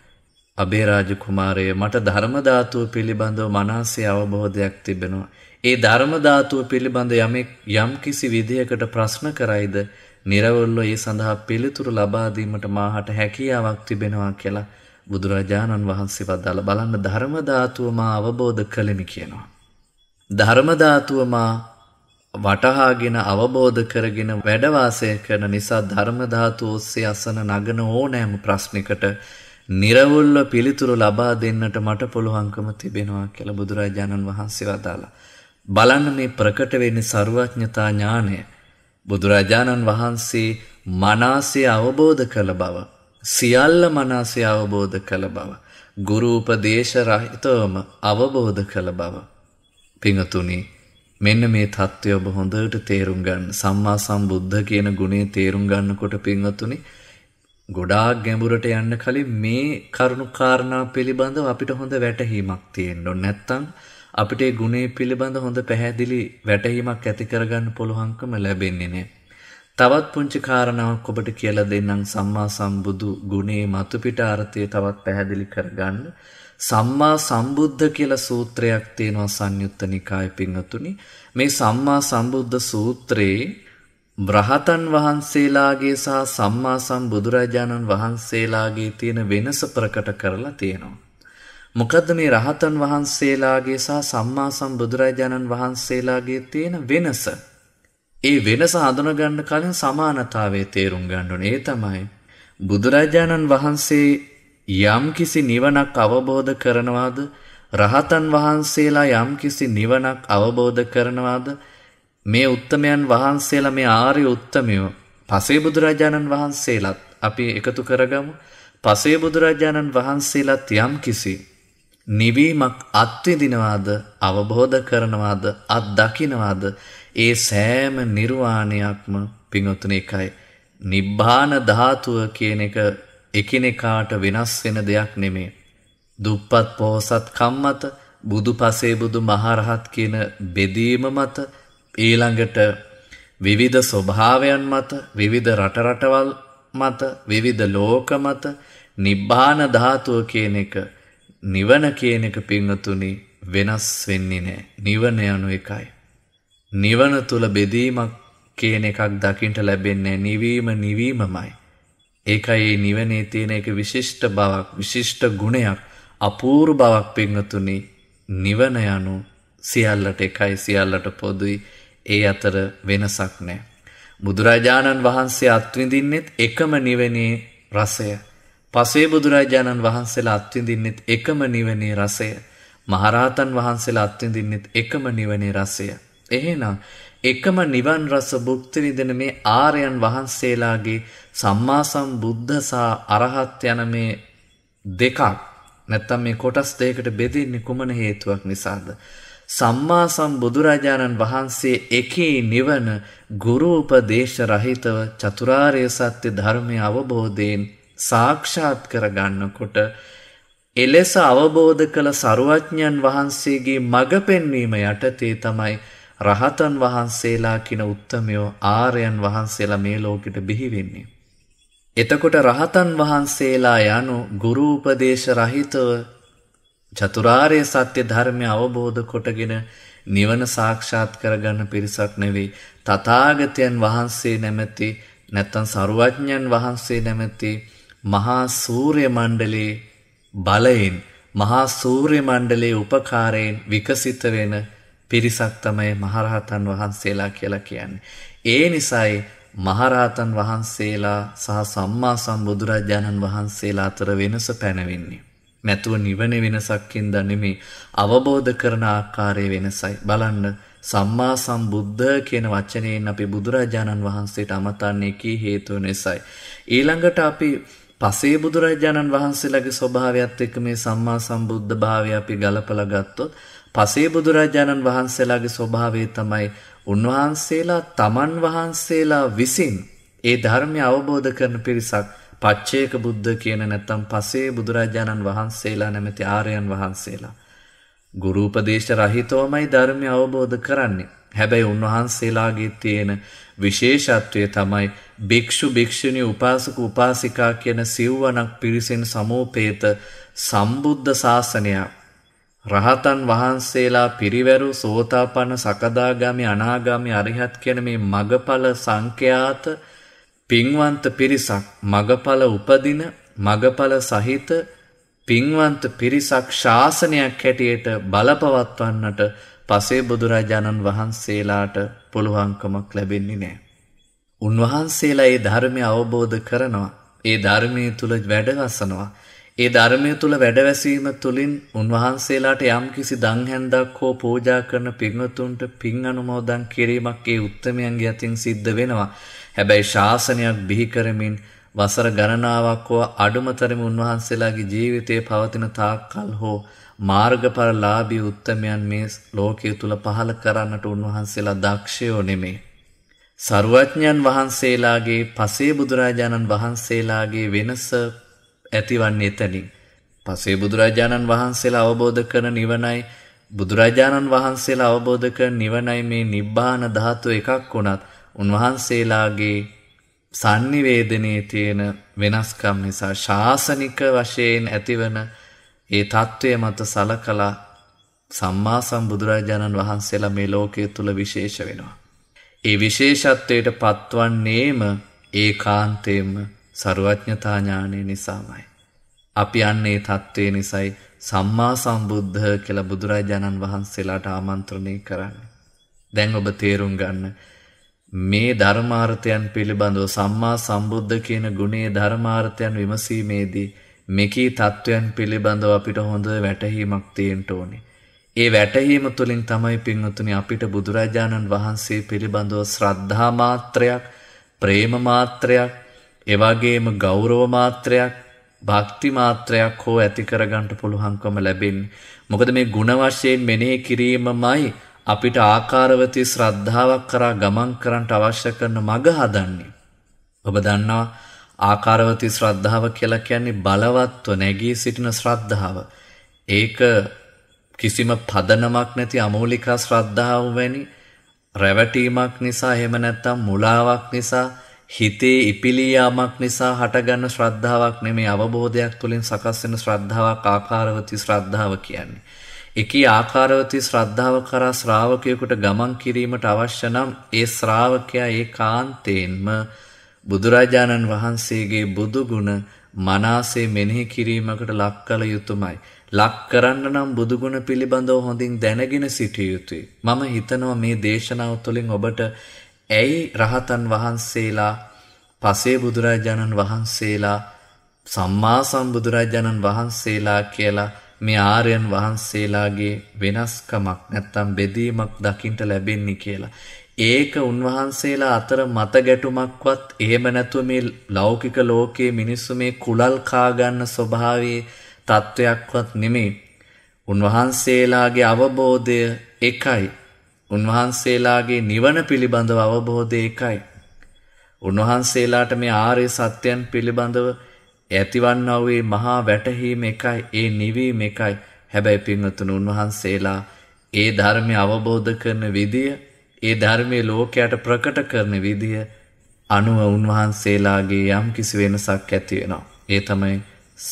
අබේරාජ කුමාරය මට ධර්මධාතුව පිළිබඳව මනසේ අවබෝධයක් තිබෙනවා. ඒ ධර්මධාතුව පිළිබඳ යමෙක් යම් කිසි විදිහකට ප්‍රශ්න කරයිද නිරවල්ල ඒ සඳහා පිළිතුරු ලබාදීමට මාහට හැකියාවක් තිබෙනවා කියලා බුදුරජාණන් වහන්සේ වදාළ බලන්න ධර්මධාතුව මා අවබෝධ කළෙමි කියනවා. ධර්මධාතුව මා වටහාගෙන අවබෝධ කරගෙන වැඩවාසය කරන නිසා ධර්ම ධාතු ඔස්සේ අසන නගන ඕනෑම ප්‍රශ්නයකට නිර්වුල්ව පිළිතුරු ලබා දෙන්නට මට පුළුවන්කම තිබෙනවා කියලා බුදුරජාණන් වහන්සේ වදාලා. බලන්න මේ ප්‍රකට වෙන්නේ ਸਰුවඥතා ඥානය. බුදුරජාණන් වහන්සේ මනසේ අවබෝධ කළ බව, සියල්ල මනසේ අවබෝධ කළ බව, ගුරු උපදේශ රහිතවම අවබෝධ කළ බව. පිඟතුනි මෙන්න මේ தত্ত্বය ඔබ හොඳට තේරුම් ගන්න. සම්මා සම්බුද්ධ කියන ගුණය තේරුම් ගන්නකොට පින්වත්තුනි ගොඩාක් ගැඹුරට යන්න කලින් මේ කරුණු කාරණා පිළිබඳව අපිට හොඳ වැටහීමක් තියෙන්න ඕන. නැත්තම් අපිට ඒ ගුණය පිළිබඳ හොඳ පැහැදිලි වැටහීමක් ඇති කරගන්න පුළුවන්කම ලැබෙන්නේ නැහැ. තවත් පුංචි කාරණාවක් ඔබට කියලා දෙන්නම් සම්මා සම්බුදු ගුණේ මතුපිට අර්ථය තවත් පැහැදිලි කරගන්න. සම්මා සම්බුද්ධ කියලා සූත්‍රයක් තියෙනවා සංයුත්ත නිකාය පිංහතුනි. මේ සම්මා සම්බුද්ධ සූත්‍රයේ බ්‍රහතන් වහන්සේලාගේ සහ සම්මා සම්බුදුරජාණන් වහන්සේලාගේ තියෙන වෙනස ප්‍රකට කරලා තියෙනවා. මොකද මේ රහතන් වහන්සේලාගේ සහ සම්මා සම්බුදුරජාණන් වහන්සේලාගේ තියෙන වෙනස. ඒ වෙනස හඳුනගන්න කලින් සමානතාවේ තේරුම් ගන්න ඕනේ. ඒ තමයි බුදුරජාණන් වහන්සේ යම්කිසි නිවනක් අවබෝධ කරනවාද රහතන් වහන්සේලා යම්කිසි නිවනක් අවබෝධ කරනවාද මේ උත්තමයන් වහන්සේලා මේ ආර්ය උත්තමයෝ පසේ බුදුරජාණන් වහන්සේලාත් අපි එකතු කරගමු පසේ බුදුරජාණන් වහන්සේලාත් යම්කිසි නිවීමක් අත්විඳිනවාද අවබෝධ කරනවාද අත් දකිනවාද ඒ සෑම නිර්වාණයක්ම පිඟොතුන එකයි නිබ්බාන ධාතුව කියන එක එකිනෙකාට වෙනස් වෙන දෙයක් නෙමේ. දුප්පත් පොහොසත් කම් මත බුදු පසේ බුදු මහරහත් කියන බෙදීම මත ඊළඟට විවිධ ස්වභාවයන් මත විවිධ රටරටවල් මත විවිධ ලෝක මත නිබ්බාන ධාතුව කියන එක නිවන කියන එක පින්නතුනි වෙනස් වෙන්නේ නෑ. නිවන යනු එකයි. නිවන තුල බෙදීමක් කියන එකක් දකින්ට ලැබෙන්නේ නිවීම නිවීමමයි. ඒකයි නිවනේ තියෙන එක විශිෂ්ට බවක් විශිෂ්ට ගුණයක් අපූර් බවක් පෙන්වතුනි නිවන යනු සියල්ලට එකයි සියල්ලට පොදුයි ඒ අතර වෙනසක් නෑ. බුදුරජාණන් වහන්සේ අත්විඳින්නෙත් එකම නිවනේ රසය. පසේ බුදුරජාණන් වහන්සේලා අත්විඳින්නෙත් එකම නිවනේ රසය. මහරහතන් වහන්සේලා අත්විඳින්නෙත් එකම නිවනේ රසය. එහෙනම් එකම නිවන් රස භුක්ති විඳින මේ ආර්යයන් වහන්සේලාගේ සම්මා සම්බුද්ධ සහ අරහත් යන මේ දෙකක් නැත්තම් මේ කොටස් දෙකකට බෙදෙන්නේ කුමන හේතුවක් නිසාද සම්මා සම්බුදුරජාණන් වහන්සේ එකී නිවන ගුරු උපදේශ රහිතව චතුරාර්ය සත්‍ය ධර්මය අවබෝධයෙන් සාක්ෂාත් කරගන්නකොට එලෙස අවබෝධ කළ සරුවඥන් වහන්සේගේ මඟ පෙන්වීම යටතේ තමයි රහතන් වහන්සේලා කින උත්තමයෝ ආර්යයන් වහන්සේලා මේ ලෝකෙට බිහිවෙන්නේ. එතකොට රහතන් වහන්සේලා යනු ගුරු උපදේශ රහිතව චතුරාර්ය සත්‍ය ධර්මය අවබෝධ කොටගෙන නිවන සාක්ෂාත් කරගන්න පිරිසක් නෙවෙයි තථාගතයන් වහන්සේ නැමැති නැත්තම් සරුවඥන් වහන්සේ නැමැති මහා සූර්ය මණ්ඩලයේ බලයෙන් මහා සූර්ය මණ්ඩලයේ උපකාරයෙන් විකසිත වෙන පිරිසක් තමයි මහරහතන් වහන්සේලා කියලා කියන්නේ. ඒ නිසායි මහරහතන් වහන්සේලා සහ සම්මා සම්බුදුරජාණන් වහන්සේලා අතර වෙනස පැනවෙන්නේ. නැතුව නිවන වෙනසක්කින් දනෙමේ අවබෝධ කරන ආකාරය වෙනසයි. බලන්න සම්මා සම්බුද්ධ කියන වචනයෙන් අපි බුදුරජාණන් වහන්සේට අමතන්නේ එකී හේතුව නිසයි. ඊළඟට අපි පසේ බුදුරජාණන් වහන්සේලාගේ ස්වභාවයත් එක්ක මේ සම්මා සම්බුද්ධ භාවය අපි ගලපලා ගත්තොත් පසේ බුදුරජාණන් වහන්සේලාගේ ස්වභාවය තමයි උන්වහන්සේලා තමන් වහන්සේලා විසින් ඒ ධර්මය අවබෝධ කරන පිරිසක් පච්චේක බුද්ධ කියන නැත්තම් පසේ බුදුරජාණන් වහන්සේලා නැමැති ආර්යයන් වහන්සේලා. ගුරූපදේශ රහිතෝමයි ධර්මය අවබෝධ කරන්නේ. හැබැයි උන්වහන්සේලාගේ තියෙන විශේෂත්වය තමයි භික්‍ෂු භික්‍ෂුණි උපාසක උපාසිකා කියන සිව්වනක් පිරිසෙන් සමෝපේත සම්බුද්ධ ශාසනයක් රහතන් වහන්සේලා පිරිවැරු සෝතාපන්න සකදාගාමි අනාගාමි අරිහත් කියන මේ මගඵල සංඛ්‍යාත පින්වන්ත පිරිසක් මගඵල උපදින මගඵල සහිත පින්වන්ත පිරිසක් ශාසනයක් හැටියට බලපවත්වන්නට පසේ බුදුරජාණන් වහන්සේලාට පුළුවන්කමක් ලැබෙන්නේ නෑ. උන්වහන්සේලා ඒ ධර්මය අවබෝධ කරනවා. ඒ ධර්මය තුළ වැඩවසනවා. ඒ ධර්මය තුළ වැඩවැසීම තුළින් උන්වහන්සේලාට යම් කිසි දංහැන්දක් හෝ පෝජා කරන පිංවතුන්ට පින් අනුමෝදන් කිරීමක් ඒ උත්තමයන්ගේ අතින් සිද්ධ වෙනවා. හැබැයි ශාසනයක් බිහි කරමින් වසර ගණනාවක් හෝ අඩුමතරම උන්වහන්සේලාගේ ජීවිතයේ පවතින තාක්කල් හෝ මාර්ගඵල ලාභී උත්තමයන් මේ ලෝකයේ තුල පහළ කරන්නට උන්වහන්සේලා දක්ෂයෝ නෙමේ. සරුවඥන් වහන්සේලාගේ පසේ බුදුරාජාණන් වහන්සේලාගේ වෙනස ඇතිවන්නේ එතනින්. පසේ බුදුරජාණන් වහන්සේලා අවබෝධ කරන නිවනයි බුදුරජාණන් වහන්සේලා අවබෝධ කරන නිවනයි මේ නිබ්බාන ධාතුව එකක් වුණත් උන්වහන්සේලාගේ sannivedaneye තියෙන වෙනස්කම් නිසා ශාසනික වශයෙන් ඇතිවන ඒ తත්වයේ මත සලකලා සම්මා සම්බුදුරජාණන් වහන්සේලා මේ ලෝකයේ තුල විශේෂ වෙනවා. ඒ විශේෂත්වයට පත්වන්නේම ඒකාන්තයෙන්ම සරුවඥතා ඥානය නිසාමයි. අපි අන්නේ තත්ත්වය නිසයි සම්මා සම්බුද්ධ කළ බුදුරජාණන් වහන්සේලාට ආමන්ත්‍රණය කරන්න. දැන් ඔබ තේරුම් ගන්න. මේ ධර්මාර්ථයන් පිළිබඳව සම්මා සම්බුද්ධ කියන ගුණේ ධර්මාර්ථයන් විමසීමේදී මෙකී තත්ත්වයන් පිළිබඳව අපිට හොඳ වැටහීමක් තියෙන්ට ඕනේ. ඒ වැටහීම තුළින් තමයි පින්වතුනි අපිට බුදුරජාණන් වහන්සේ පිළිබඳව ශ්‍රද්ධා මාත්‍රයක් ප්‍රේම මාත්‍රයක් එවාගේම ගෞරව මාත්‍රයක් භක්ති මාත්‍රයක් හෝ ඇති කරගන්න පුළුවන්කම ලැබෙන්නේ. මොකද මේ ಗುಣ වශයෙන් මෙනෙහි කිරීමමයි අපිට ආකාරවති ශ්‍රද්ධාවක් කරා ගමන් කරන්න අවශ්‍ය කරන මඟ හදන්නේ. ඔබ දන්නවා ආකාරවති ශ්‍රද්ධාව කියලා කියන්නේ බලවත්ව නැගී සිටින ශ්‍රද්ධාව. ඒක කිසිම පදනමක් නැති අමෝලිකා ශ්‍රද්ධාව වැනි රැවටීමක් නිසා එහෙම නැත්නම් මුලාවක් නිසා හිතේ ඉපිලියාමක් නිසා හටගන්න ශ්‍රද්ධාවක් නෙමේ අවබෝධයක් තුළින් සකස් වෙන ශ්‍රද්ධාවක් ආකාරවති ශ්‍රද්ධාව කියන්නේ. එකී ආකාරවති ශ්‍රද්ධාව කරා ශ්‍රාවකයෙකුට ගමන් කිරීමට අවශ්‍ය නම් ඒ ශ්‍රාවකයා ඒ කාන්තේන්ම බුදුරජාණන් වහන්සේගේ බුදුගුණ මනාසේ මෙනෙහි කිරීමකට ලක් කළ යුතුමයි. ලක් කරන්න නම් බුදුගුණ පිළිබඳව හොඳින් දැනගෙන සිටිය යුතුයි. මම හිතනවා මේ දේශනාව තුළින් ඔබට ඇයි රහතන් වහන්සේලා පසේ බුදුරජාණන් වහන්සේලා සම්මා සම්බුදුරජාණන් වහන්සේලා කියලා මේ ආර්යයන් වහන්සේලාගේ වෙනස්කමක් නැත්තම් බෙදීමක් දකින්ට ලැබෙන්නේ කියලා. ඒක උන්වහන්සේලා අතර මත ගැටුමක්වත් එහෙම නැතුව මේ ලෞකික ලෝකයේ මිනිස්සු මේ කුලල් කා ගන්න ස්වභාවයේ තත්වයක්වත් නෙමෙයි. උන්වහන්සේලාගේ අවබෝධය එකයි. උන්වහන්සේලාගේ නිවන පිළිබඳව අවබෝධය එකයි. උන්වහන්සේලාට මේ ආර්ය සත්‍යයන් පිළිබඳව ඇතිවන්නා වූ මහා වැටහීම එකයි, ඒ නිවීම එකයි. හැබැයි පින්වතුනි උන්වහන්සේලා ඒ ධර්මය අවබෝධ කරන විදිය, ඒ ධර්මයේ ලෝකයට ප්‍රකට කරන විදිය අනුව උන්වහන්සේලාගේ යම් කිසි වෙනසක් ඇති වෙනවා. ඒ තමයි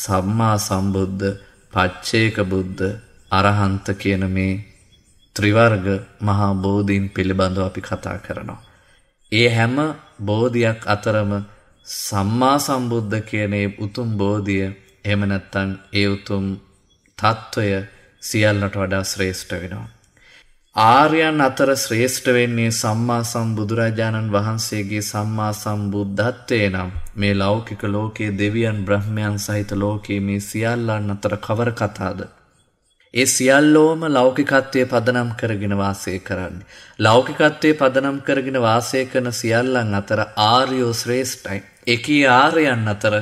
සම්මා සම්බුද්ධ, පච්චේක බුද්ධ, අරහන්ත කියන මේ ත්‍රිවර්ග මහා බෝධීන් පිළිබඳව අපි කතා කරනවා. ඒ හැම බෝධියක් අතරම සම්මා සම්බුද්ධ කියනේ උතුම් බෝධිය එහෙම නැත්නම් ඒ උතුම් తত্ত্বය සියල්ලට වඩා ශ්‍රේෂ්ඨ වෙනවා. ආර්යයන් අතර ශ්‍රේෂ්ඨ වෙන්නේ සම්මා සම්බුදුරජාණන් වහන්සේගේ සම්මා සම්බුද්ධත්වයේ නම් මේ ලෞකික ලෝකයේ දෙවියන් බ්‍රහ්මයන් සහිත ලෝකයේ මේ සියල්ලන් අතර කවර කතාවද? ඒ සියල්ලෝම ලෞකිකත්වය පදනම් කරගෙන වාසය කරන්නේ. ලෞකිකත්වය පදනම් කරගෙන වාසය කරන සියල්ලන් අතර ආර්යෝ ශ්‍රේෂ්ඨයි. එකී ආර්යයන් අතර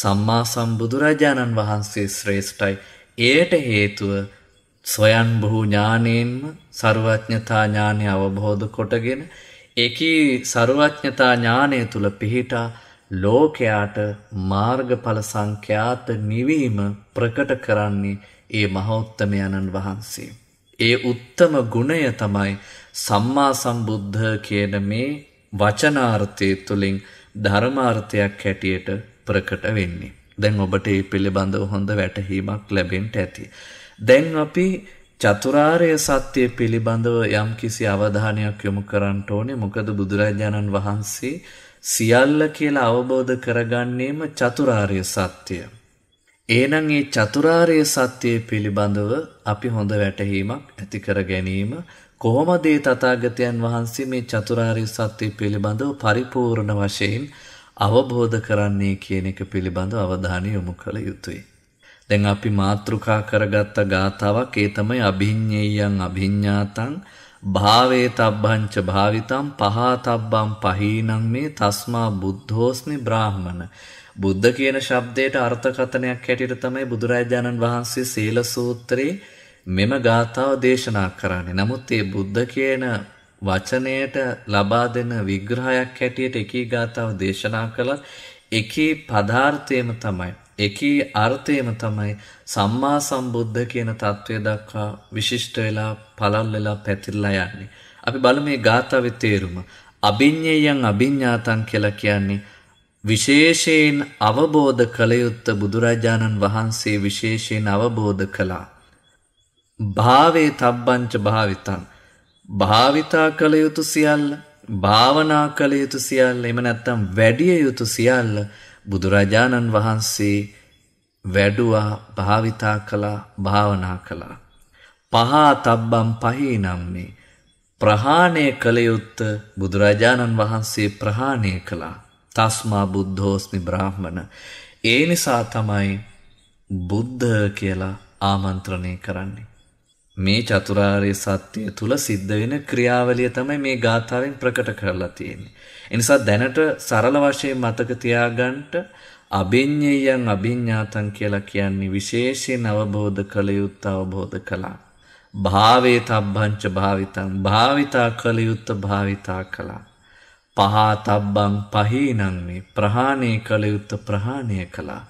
සම්මා සම්බුදුරජාණන් වහන්සේ ශ්‍රේෂ්ඨයි. එයට හේතුව සොයන් බොහෝ ඥානයෙන්ම ਸਰවඥතා ඥානය අවබෝධ කොටගෙන එකී ਸਰවඥතා ඥානය තුල පිහිටා ලෝකයාට මාර්ගඵල සංඛ්‍යාත නිවීම ප්‍රකට කරන්නේ ඒ මහෞත්තමයණන් වහන්සේ. ඒ උත්තම ගුණය තමයි සම්මා සම්බුද්ධ කියන මේ වචනාර්ථය තුළින් ධර්මාර්ථයක් හැටියට ප්‍රකට වෙන්නේ. දැන් ඔබට ඒ පිළිබඳව හොඳ වැටහීමක් ලැබෙන්ට ඇති. දැන් අපි චතුරාර්ය සත්‍යය පිළිබඳව යම් කිසි අවධානයක් යොමු කරන්නට ඕනේ මොකද බුදුරජාණන් වහන්සේ සියල්ල කියලා අවබෝධ කරගන්නේම චතුරාර්ය සත්‍යය. ඒනං ඒ චතුරාර්ය සත්‍යය පිළිබඳව අපි හොඳ වැටහීමක් ඇති කර ගැනීම කොහොමද ඒ තථාගතයන් වහන්සේ මේ චතුරාර්ය සත්‍යය පිළිබඳව පරිපූර්ණ වශයෙන් අවබෝධ කරන්නේ කියන එක පිළිබඳව අවධානය යොමු කළ යුතුයි. දැන් අපි මාතෘකා කරගත්ත ගාතාවක් ඒ තමයි අභිඤ්ඤේයං අභිඤ්ඤාතං භාවේ තබ්බංච භාවිතං පහා තබ්බං පහීනං මේ තස්මා බුද්ධෝස්නි බ්‍රාහමණ බුද්ධ කියන ශබ්දයට අර්ථකථනයක් හැටියට තමයි බුදුරජාණන් වහන්සේ සීල සූත්‍රයේ මෙම ගාථාව දේශනා කරන්නේ. නමුත් මේ බුද්ධ කියන වචනයට ලබා දෙන විග්‍රහයක් හැටියට එකී ගාථාව දේශනා කළා එකී පදාර්ථයම තමයි එකී අර්ථයම තමයි සම්මා සම්බුද්ධ කියන தત્ත්වය දක්වා විශිෂ්ට වෙලා පළල් වෙලා පැතිරලා යන්නේ. අපි බලමු මේ ගාථාවේ තේරුම. අභිඤ්ඤයං අභිඤ්ඤාතං කියලා කියන්නේ විශේෂයෙන් අවබෝධ කළයුත්ත බුදුරජාණන් වහන්සේ විශේෂයෙන් අවබෝධ කළා. භාවේ තබ්බංච භාවිතන්. භාවිතා කළයුතු සියල්ල භාවනා කළයුතු සියල්ල එම නැත්තම් වැඩිය යුතු සියල්ල බුදුරජාණන් වහන්සේ වැඩුවා භාවිතා කළා භාවනා කළා. පහා තබ්බම් පහී නම්න්නේ. ප්‍රහාණය කළයුත්ත බුදුරජාණන් වහන්සේ ප්‍රහාණය කළා. තස්මා බුද්ධෝස්මි බ්‍රාහ්මණ. ඒ නිසා තමයි බුද්ධ කියලා ආමන්ත්‍රණය කරන්නේ. මේ චතුරාර්ය සත්‍යය තුළ සිද්ධ වෙන ක්‍රියාවලිය තමයි මේ ගාථාවෙන් ප්‍රකට කරලා තියෙන්නේ. එනිසා දැනට සරල වශයෙන් මතක තියාගන්නට අභිඤ්ඤයයන් අභිඤ්ඤාතං කියලා කියන්නේ විශේෂයෙන් අවබෝධ කළ යුත්ත අවබෝධ කළා. භාවේ තබ්බංච භාවිතං භාවිතා කළ යුත්ත භාවිතා කළා. පහා තබ්බං පහීනං මේ ප්‍රහාණය කළ යුත්ත ප්‍රහාණය කළා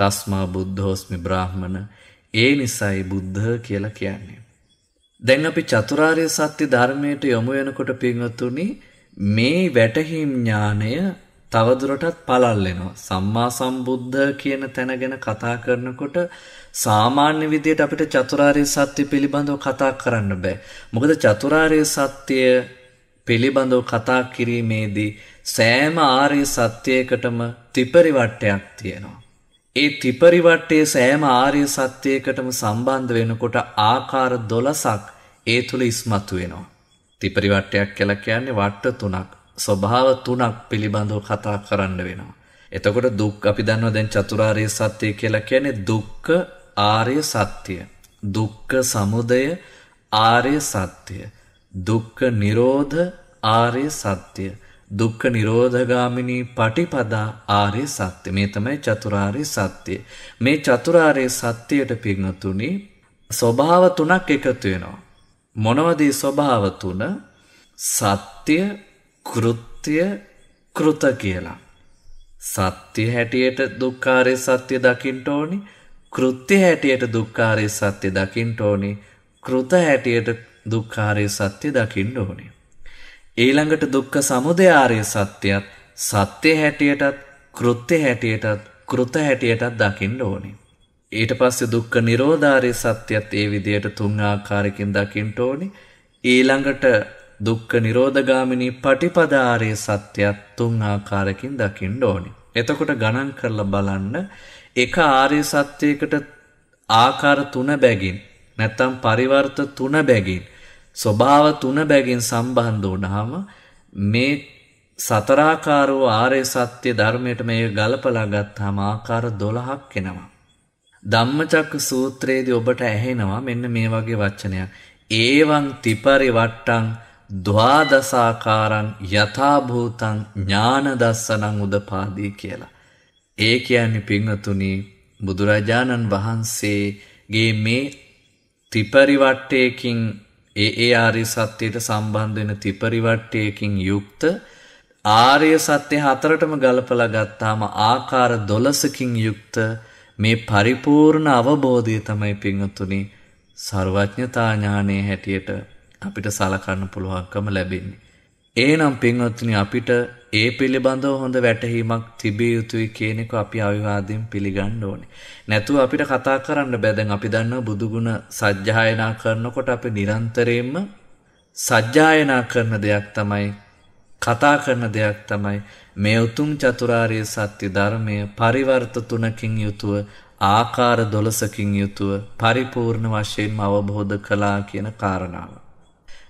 තස්මා බුද්ධෝස්මි බ්‍රාහ්මණ ඒ නිසයි බුද්ධ කියලා කියන්නේ. දැන් අපි චතුරාර්ය සත්‍ය ධර්මයට යොමු වෙනකොට පින්වතුනි මේ වැටහීම් ඥානය තවදුරටත් පලල්ලෙනවා. සම්මා සම්බුද්ධ කියන තැන ගැන කතා කරනකොට සාමාන්‍ය විදියට අපිට චතුරාර්ය සත්‍ය පිළිබඳව කතා කරන්න බෑ. මොකද චතුරාර්ය සත්‍යය පිළිබඳව කතා කිරීමේදී සෑම ආර්ය සත්‍යයකටම තිපරිවට්ටයක් තියෙනවා. ඒ තිපරිවට්ටේ සෑම ආර්ය සත්‍යයකටම සම්බන්ධ වෙනකොට ආකාර දොලසක් ඒ තුළ ඉස්මතු වෙනවා. තිපරිවට්ටයක් කියලා කියන්නේ වට්ට තුනක් ස්වභාව තුනක් පිළිබඳව කතා කරන්න වෙනවා. එතකොට දුක් අපි දන්නවා දැන් චතුරාර්ය සත්‍යය කියලා කියන්නේ දුක්ඛ ආර්ය සත්‍යය. දුක්ඛ සමුදය ආර්ය සත්‍යය. දුක්ඛ නිරෝධ ආර්ය සත්‍ය දුක්ඛ නිරෝධගාමිනී පටිපදා ආර්ය සත්‍ය මේ තමයි චතුරාර්ය සත්‍ය මේ චතුරාර්ය සත්‍යයට පිගනතුනි ස්වභාව තුනක් එකතු වෙනවා මොනවද ස්වභාව තුන සත්‍ය කෘත්‍ය කෘත කියලා සත්‍ය හැටියට දුක්ඛාරය සත්‍ය දකින්න ඕනි කෘත්‍ය හැටියට දුක්ඛාරය සත්‍ය දකින්න ඕනි කෘත හැටියට දුක්ඛාරය සත්‍ය දකින්න ඕනේ. ඊළඟට දුක්ඛ සමුදය ආර්ය සත්‍යයත් සත්‍ය හැටියටත් කෘත්‍ය හැටියටත් කෘත හැටියටත් දකින්න ඕනේ. ඊට පස්සේ දුක්ඛ නිරෝධාරය සත්‍යයත් ඒ විදියට තුන් ආකාරකින් දකින්න ඕනේ. ඊළඟට දුක්ඛ නිරෝධගාමිනී පටිපදාරය සත්‍යයත් තුන් ආකාරකින් දකින්න ඕනේ. එතකොට ගණන් කරලා බලන්න එක ආර්ය සත්‍යයකට ආකාර තුන බැගින් නැත්තම් පරිවර්ත තුන බැගින් ස්වභාව තුන බැගින් සම්බන්ධ වුණාම මේ සතරාකාරෝ ආර්ය සත්‍ය ධර්මයට මේ ගලපලා ගත්තාම ආකාර 12ක් එනවා. ධම්මචක්ක සූත්‍රයේදී ඔබට ඇහෙනවා මෙන්න මේ වගේ වචනයක්. ඒවං තිපරි වට්ටං ද්වාදසාකාරං යථාභූතං ඥාන දස්සනං උදපාදී කියලා. ඒ කියන්නේ පින්වතුනි බුදුරජාණන් වහන්සේගේ මේ ත්‍රිපරිවට්ටයකින් ඒ ඒ ආර්ය සත්‍යයට සම්බන්ධ වෙන ත්‍රිපරිවට්ටයකින් යුක්ත ආර්ය සත්‍ය හතරටම ගලපලා ගත්තාම ආකාර 12කින් යුක්ත මේ පරිපූර්ණ අවබෝධය තමයි පින්වතුනි ਸਰවඥතා ඥානයේ හැටියට අපිට සලකන්න පුළුවන්කම ලැබෙන්නේ. එහෙනම් පින්වත්නි අපිට ඒ පිළිබඳව හොඳ වැටහීමක් තිබිය යුතුයි කියනෙක අපි අවිවාදයෙන් පිළිගන්න ඕනේ. නැතුව අපිට කතා කරන්න බැදැන් අපි දන්න බුදුගුණ සජ්්‍යායනා කරනකොට අපි නිරන්තරයෙන්ම සජ්්‍යායනා කරන දෙයක් තමයි කතා කරන දෙයක් තමයි මේ උතුම් චතුරාරය සත්‍ය ධර්මය පරිවර්ත තුනකින් යුතුව ආකාර දොලසකින් යුතුව පරිපූර්ණ වශයෙන්ම අවබෝධ කලා කියන කාරණාව.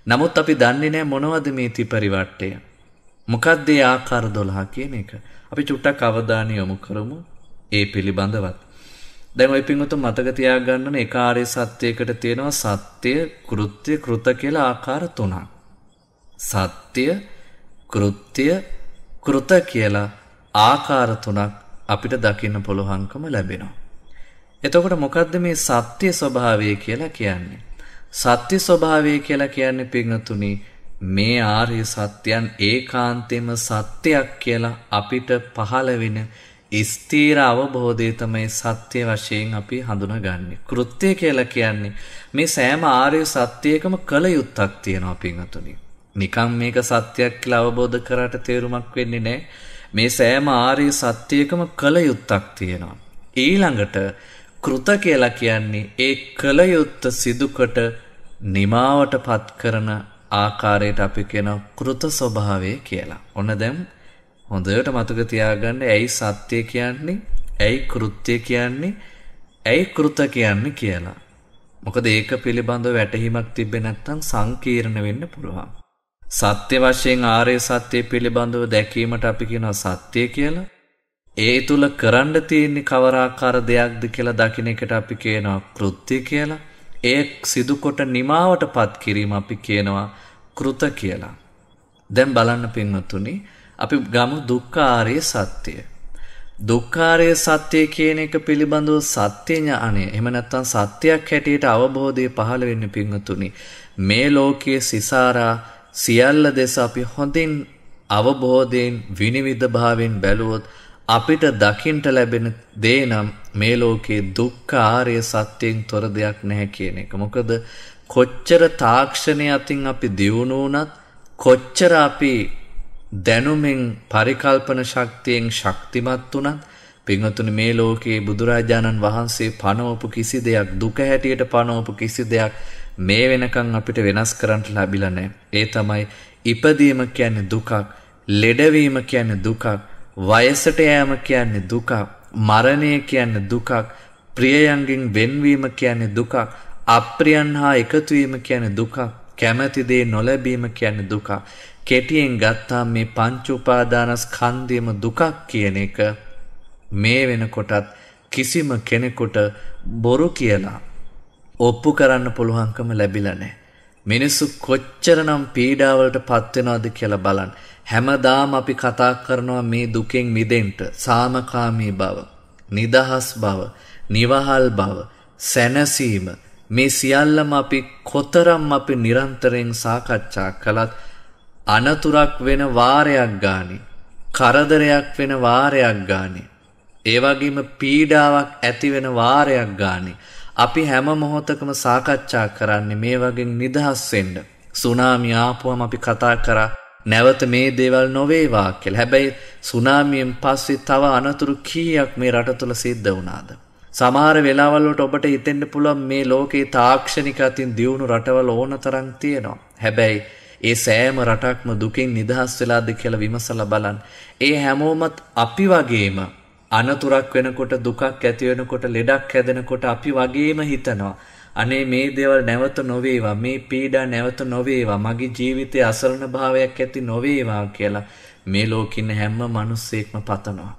නමුත් අපි දන්නේ නෑ මොනවද මේ තිපරිවට්ටය. මොකක්ද ඒ ආකාර 12 කියන එක? අපි චුට්ටක් අවධානය යොමු කරමු ඒ පිළිබඳවත්. දැන් ওই පින්වතුන් මතක තියාගන්න ඕනේ එක ආර්ය සත්‍යයකට තියෙනවා සත්‍ය, කෘත්‍ය, කෘත කියලා ආකාර තුනක්. සත්‍ය, කෘත්‍ය, කෘත කියලා ආකාර තුනක් අපිට දකින්න පුළුවන්කම ලැබෙනවා. එතකොට මොකද්ද මේ සත්‍ය ස්වභාවය කියලා කියන්නේ? සත්‍ය ස්වභාවය කියලා කියන්නේ පින්වතුනි මේ ආර්ය සත්‍යයන් ඒකාන්තෙම සත්‍යයක් කියලා අපිට පහළ වෙන ස්ථීර අවබෝධය තමයි සත්‍ය වශයෙන් අපි හඳුනගන්නේ. කෘත්‍ය කියලා කියන්නේ මේ සෑම ආර්ය සත්‍යයකම කල යුත්තක් තියෙනවා පින්වතුනි. නිකම් මේක සත්‍යයක් කියලා අවබෝධ කරාට තේරුමක් වෙන්නේ නැහැ. මේ සෑම ආර්ය සත්‍යයකම කල යුත්තක් තියෙනවා. ඊළඟට කෘත කියලා කියන්නේ ඒ කල යුත්ත සිදුකට නිමාවටපත් කරන ආකාරයට අපි කියන කෘත ස්වභාවය කියලා. ඔන්න දැන් හොඳට මතක තියාගන්න ඇයි සත්‍ය කියන්නේ? ඇයි කෘත්‍ය කියන්නේ? ඇයි කෘත කියන්නේ කියලා. මොකද ඒක පිළිබඳව වැටහීමක් තිබ්බේ නැත්නම් සංකීර්ණ වෙන්න පුළුවන්. සත්‍ය වශයෙන් ආර්ය සත්‍ය පිළිබඳව දැකීමට අපි කියනවා සත්‍ය කියලා. ඒ තුල කරන්න තියෙන කවර ආකාර දෙයක්ද කියලා දකින්න එකට අපි කියනවා කෘත්‍ය කියලා. එය සිදුකොට නිමාවට පත් කිරීම අපි කියනවා කෘත කියලා. දැන් බලන්න පින්වතුනි අපි ගමු දුක්ඛාරය සත්‍යය. දුක්ඛාරය සත්‍යය කියන එක පිළිබඳව සත්‍ය ඥානය එහෙම නැත්නම් සත්‍යයක් හැටියට අවබෝධය පහළ වෙන්නේ පින්වතුනි මේ ලෝකයේ සිසාරා සියල්ල දෙස අපි හොඳින් අවබෝධයෙන් විනිවිද භාවයෙන් බැලුවොත් අපිට දකින්ට ලැබෙන දේ නම් මේ ලෝකයේ දුක්ඛ ආර්ය සත්‍යයෙන් තොර දෙයක් නැහැ කියන එක. මොකද කොච්චර තාක්ෂණය අතින් අපි දියුණු වුණත් කොච්චර අපි දැනුමින් පරිකල්පන ශක්තියෙන් ශක්තිමත් වුණත් පින්වතුනි මේ ලෝකයේ බුදුරජාණන් වහන්සේ පනවපු කිසි දෙයක් දුක හැටියට පනවපු කිසි දෙයක් මේ වෙනකන් අපිට වෙනස් කරන්න ලැබිලා නැහැ. ඒ තමයි ඉපදීම කියන්නේ දුකක්, ලෙඩවීම කියන්නේ දුකක්, වයසට යෑම කියන්නේ දුකක් මරණය කියන්නේ දුකක් ප්‍රියයන්ගෙන් වෙන්වීම කියන්නේ දුකක් අප්‍රියන් හා එකතුවීම කියන්නේ දුකක් කැමැතිදේ නොලැබීම කියන්නේ දුකක් කෙටියෙන් ගත්තා මේ පංච උපාදානස්කන්ධයම දුකක් කියන එක මේ වෙනකොටත් කිසිම කෙනෙකුට බොරු කියලා ඔප්පු කරන්න පුළුවන්කම ලැබිලා නැහැ. මිනිස්සු කොච්චරනම් පීඩාවලට පත්වෙනවද කියලා බලන්න. හැමදාම අපි කතා කරනවා මේ දුකෙන් මිදෙන්ට සාමකාමී බව, නිදහස් බව, නිවහල් බව, සැනසීම මේ සියල්ලම අපි කොතරම් අපි නිරන්තරයෙන් සාකච්ඡා කළත් අනතුරක් වෙන වාරයක් ගානේ කරදරයක් වෙන වාරයක් ගානේ ඒ වගේම පීඩාවක් ඇති වෙන වාරයක් ගානේ අපි හැම මොහොතකම සාකච්ඡා කරන්නේ මේ වගේ නිදහස් වෙන්න සුනාමි ආපුවම අපි කතා කරා නැවත මේ දේවල් නොවේවා කියලා. හැබැයි සුනාමියෙන් පස්සේ තව අනතුරු කීයක් මේ රට තුළ සිද්ධ වුණාද? සමහර වෙලාවල් වලට ඔබට හිතෙන්න පුළුවන් මේ ලෝකේ තාක්ෂණික අතින් දියුණු රටවල් ඕන තරම් තියෙනවා. හැබැයි ඒ සෑම රටක්ම දුකින් නිදහස් වෙලාද කියලා විමසලා බලන්න. ඒ හැමෝමත් අපි වගේම අනතුරක් වෙනකොට දුකක් ඇති වෙනකොට ලෙඩක් හැදෙනකොට අපි වගේම හිතනවා. අනේ මේ දේවල් නැවත නොවේවා මේ පීඩා නැවත නොවේවා මගේ ජීවිතයේ අසරණ භාවයක් ඇති නොවේවා කියලා මේ ලෝකින් හැම මිනිස්සෙක්ම පතනවා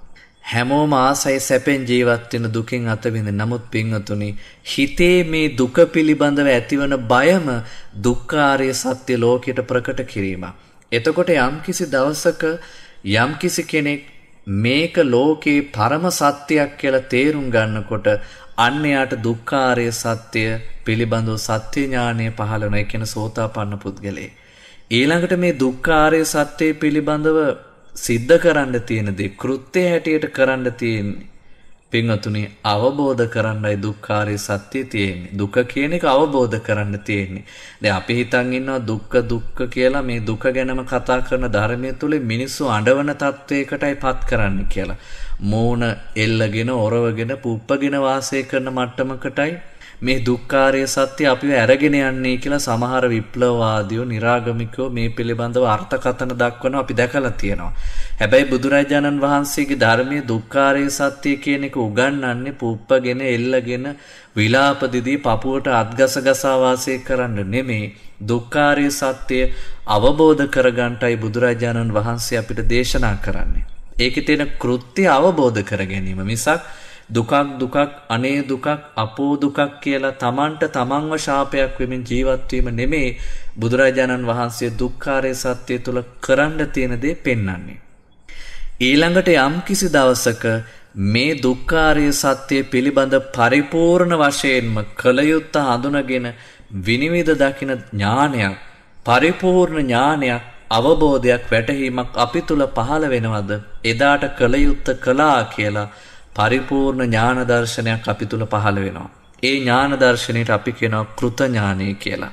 හැමෝම ආසයි සැපෙන් ජීවත් වෙන දුකෙන් අතවිඳ නමුත් පින්වතුනි හිතේ මේ දුක පිළිබඳව ඇතිවන බයම දුක්ඛාරය සත්‍ය ලෝකයට ප්‍රකට කිරීම. එතකොට යම්කිසි දවසක යම්කිසි කෙනෙක් මේක ලෝකේ පරම සත්‍යයක් කියලා තේරුම් ගන්නකොට අන්න එයාට දුක්ඛාරය සත්‍ය පිළිබඳව සත්‍ය ඥානය පහළ වෙනවා. ඒ කියන්නේ සෝතාපන්න පුද්ගලයේ. ඊළඟට මේ දුක්ඛාරය සත්‍ය පිළිබඳව සිද්ධ කරන්න තියෙන දේ කෘත්‍ය හැටියට කරන්න තියෙන්නේ පින්වතුනි අවබෝධ කරන්නයි දුක්ඛාරය සත්‍ය තියෙන්නේ. දුක කියන එක අවබෝධ කරන්න තියෙන්නේ. දැන් අපි හිතන් ඉන්නවා දුක්ඛ දුක්ඛ කියලා මේ දුක ගැනම කතා කරන ධර්මයේ තුල මිනිස්සු අඬවන තත්වයකටයි පත් කරන්න කියලා. මෝන එල්ලගෙන ඔරවගෙන පුප්පගෙන වාසය කරන මට්ටමකටයි මේ දුක්කාරය සත්‍ය අපිව ඇරගෙන යන්නේ කියලා සමහර විප්ලවවාදියෝ නිරාගමිකෝ මේ පිළිබඳව අර්ථකථන දක්වන අපි දැකලා තියෙනවා. හැබැයි බුදුරජාණන් වහන්සේගේ ධර්මයේ දුක්කාරය සත්‍ය කියන එක උගන්වන්නේ පුප්පගෙන එල්ලගෙන විලාප දිදී පපුවට අත්ගස ගසා වාසය කරන්න නෙමෙයි දුක්කාරය සත්‍ය අවබෝධ කරගන්ටයි බුදුරජාණන් වහන්සේ අපිට දේශනා කරන්නේ. ඒකේ තියෙන කෘත්‍ය අවබෝධ කර ගැනීම මිසක් දුකක් දුකක් අනේ දුකක් අපෝ දුකක් කියලා තමන්ට තමන්ව ශාපයක් වෙමින් ජීවත් වීම නෙමේ බුදුරජාණන් වහන්සේ දුක්ඛාරය සත්‍ය තුල කරන්න තියෙන දේ පෙන්වන්නේ. ඊළඟට යම් කිසි දවසක මේ දුක්ඛාරය සත්‍ය පිළිබඳ පරිපූර්ණ වශයෙන්ම කලයුත්ත හඳුනගෙන විනිවිද දකින ඥානයක් පරිපූර්ණ ඥානයක් අවබෝධයක් වැටහීමක් අපි තුළ පහළ වෙනවද එදාට කළයුත්ත කළා කියලා පරිපූර්ණ ඥානදර්ශනයක් අපි තුළ පහළ වෙනවා. ඒ ඥානදර්ශනයට අපි කෙනවා කෘතඥානය කියලා.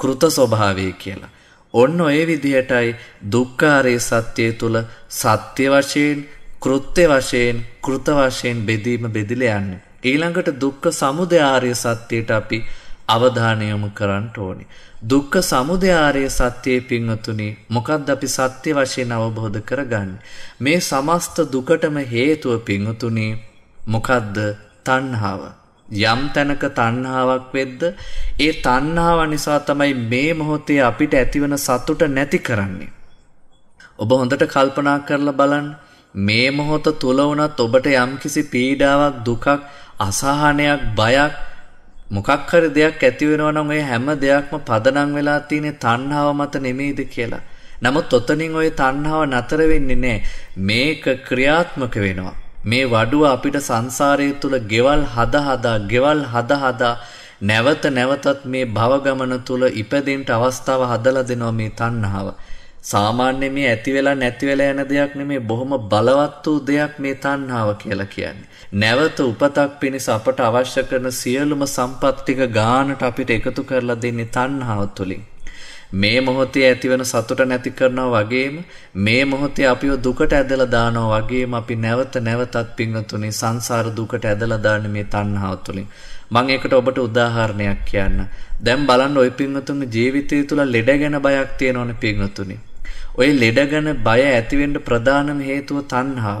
කෘත ස්වභාවය කියලා. ඔන්න ඒ විදිහටයි දුක්කාරයේ සත්‍යය තුළ සත්‍ය වශයෙන් කෘත්‍ය වශයෙන් කෘත වශයෙන් බෙදීම බෙදිල යන්න. ඊළඟට දුක්ක සමුදයාරය සත්‍යයට අපි අවධානයොමු කරන්නට ඕනි. දුක්ක සමුදයාරය සත්‍යයේ පිංහතුනි මොකක්ද අපි සත්‍ය වශයෙන් අවබෝධ කරගන්න. මේ සමස්ත දුකටම හේතුව පිංහතුනි මොකක්ද තන්හාාව. යම් තැනක තන්හාාවක් වෙද්ද ඒ තන්හාාව නිසා තමයි මේ මොහොතේ අපිට ඇතිවන සත්තුට නැති කරන්නේ. ඔබ හොඳට කල්පනා කරලා බලන් මේ මොහොත තුළවනත් ඔබට යම්කිසි පීඩාවක් දුකක් අසාහනයක් බයක් මොකක් හරි දෙයක් ඇති වෙනවා නම් ওই හැම දෙයක්ම පදනම් වෙලා තියෙන තණ්හාව මත නෙමෙයිද කියලා. නමුත් ඔතනින් ওই තණ්හාව නතර වෙන්නේ නැහැ. මේක ක්‍රියාත්මක වෙනවා. මේ වඩුව අපිට සංසාරය තුල ගෙවල් හද හදා ගෙවල් හද හදා නැවත නැවතත් මේ භව ගමන තුල ඉපදෙන්න අවස්ථාව හදලා දෙනවා මේ තණ්හාව. සාමාන්‍ය මේ ඇති වෙලා නැති වෙලා යන දෙයක් නෙමේ බොහොම බලවත් වූ දෙයක් මේ තණ්හාව කියලා කියන්නේ. නැවත උපතක් පිණිස අපට අවශ්‍ය කරන සියලුම සම්පත් ටික ගානට අපිට එකතු කරලා දෙන්නේ තණ්හාව තුලින්. මේ මොහොතේ ඇතිවන සතුට නැති කරනවා වගේම මේ මොහොතේ අපිව දුකට ඇදලා දානවා වගේම අපි නැවත නැවතත් පින්වතුනි සංසාර දුකට ඇදලා දාන්නේ මේ තණ්හාව තුලින්. මං ඒකට ඔබට උදාහරණයක් කියන්න. දැන් බලන්න ওই පින්වතුන්ගේ ජීවිතය තුල ලෙඩ ගැන බයක් තියෙනවනේ පින්වතුනි. ඔය ලෙඩ ගැන බය ඇතිවෙන්න ප්‍රධානම හේතුව තණ්හාව.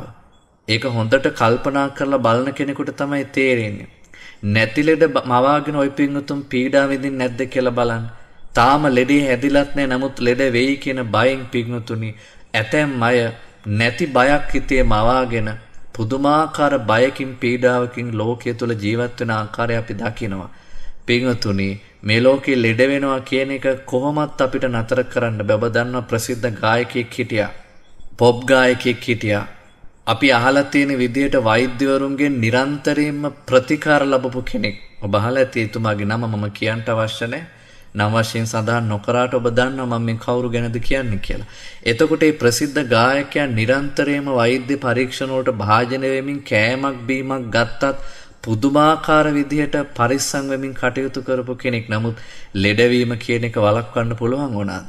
ඒක හොඳට කල්පනා කරලා බලන කෙනෙකුට තමයි තේරෙන්නේ. නැති ලෙඩ මවාගෙන ওই පින්වුතුන් පීඩා විඳින්නේ නැද්ද කියලා බලන්න. තාම ලෙඩේ හැදිලත් නැහැ. නමුත් ලෙඩ වෙයි කියන බයෙන් පින්වුතුනි ඇතැම් අය නැති බයක් හිතේ මවාගෙන පුදුමාකාර බයකින් පීඩාවකින් ලෝකයේ තුල ජීවත් වෙන ආකාරය අපි දකිනවා. පින්වතුනි මේ ලෝකේ ලෙඩ වෙනවා කියන එක කොහොමත් අපිට නතර කරන්න බැබ දන්න ප්‍රසිද්ධ ගායකයෙක් හිටියා. පොප් ගායකයෙක් හිටියා. අපි අහලා තියෙන විදියට වෛද්‍යවරුන්ගෙන් නිරන්තරයෙන්ම ප්‍රතිකාර ලැබපු කෙනෙක්. ඔබ අහලා ඇති එතුමාගේ නම මම කියන්න අවශ්‍ය නැහැ. නම් වශයෙන් සඳහන් නොකරාට ඔබ දන්නවා මම මේ කවුරු ගැනද කියන්නේ කියලා. එතකොට මේ ප්‍රසිද්ධ ගායකයා නිරන්තරයෙන්ම වෛද්‍ය පරීක්ෂණ වලට භාජනය වෙමින් කෑමක් බීමක් ගත්තත් පුදුමාකාර විදිහට පරිස්සම් වෙමින් කටයුතු කරපු කෙනෙක්. නමුත් ලෙඩවීම කියන එක වළක්වන්න පුළුවන් වුණාද?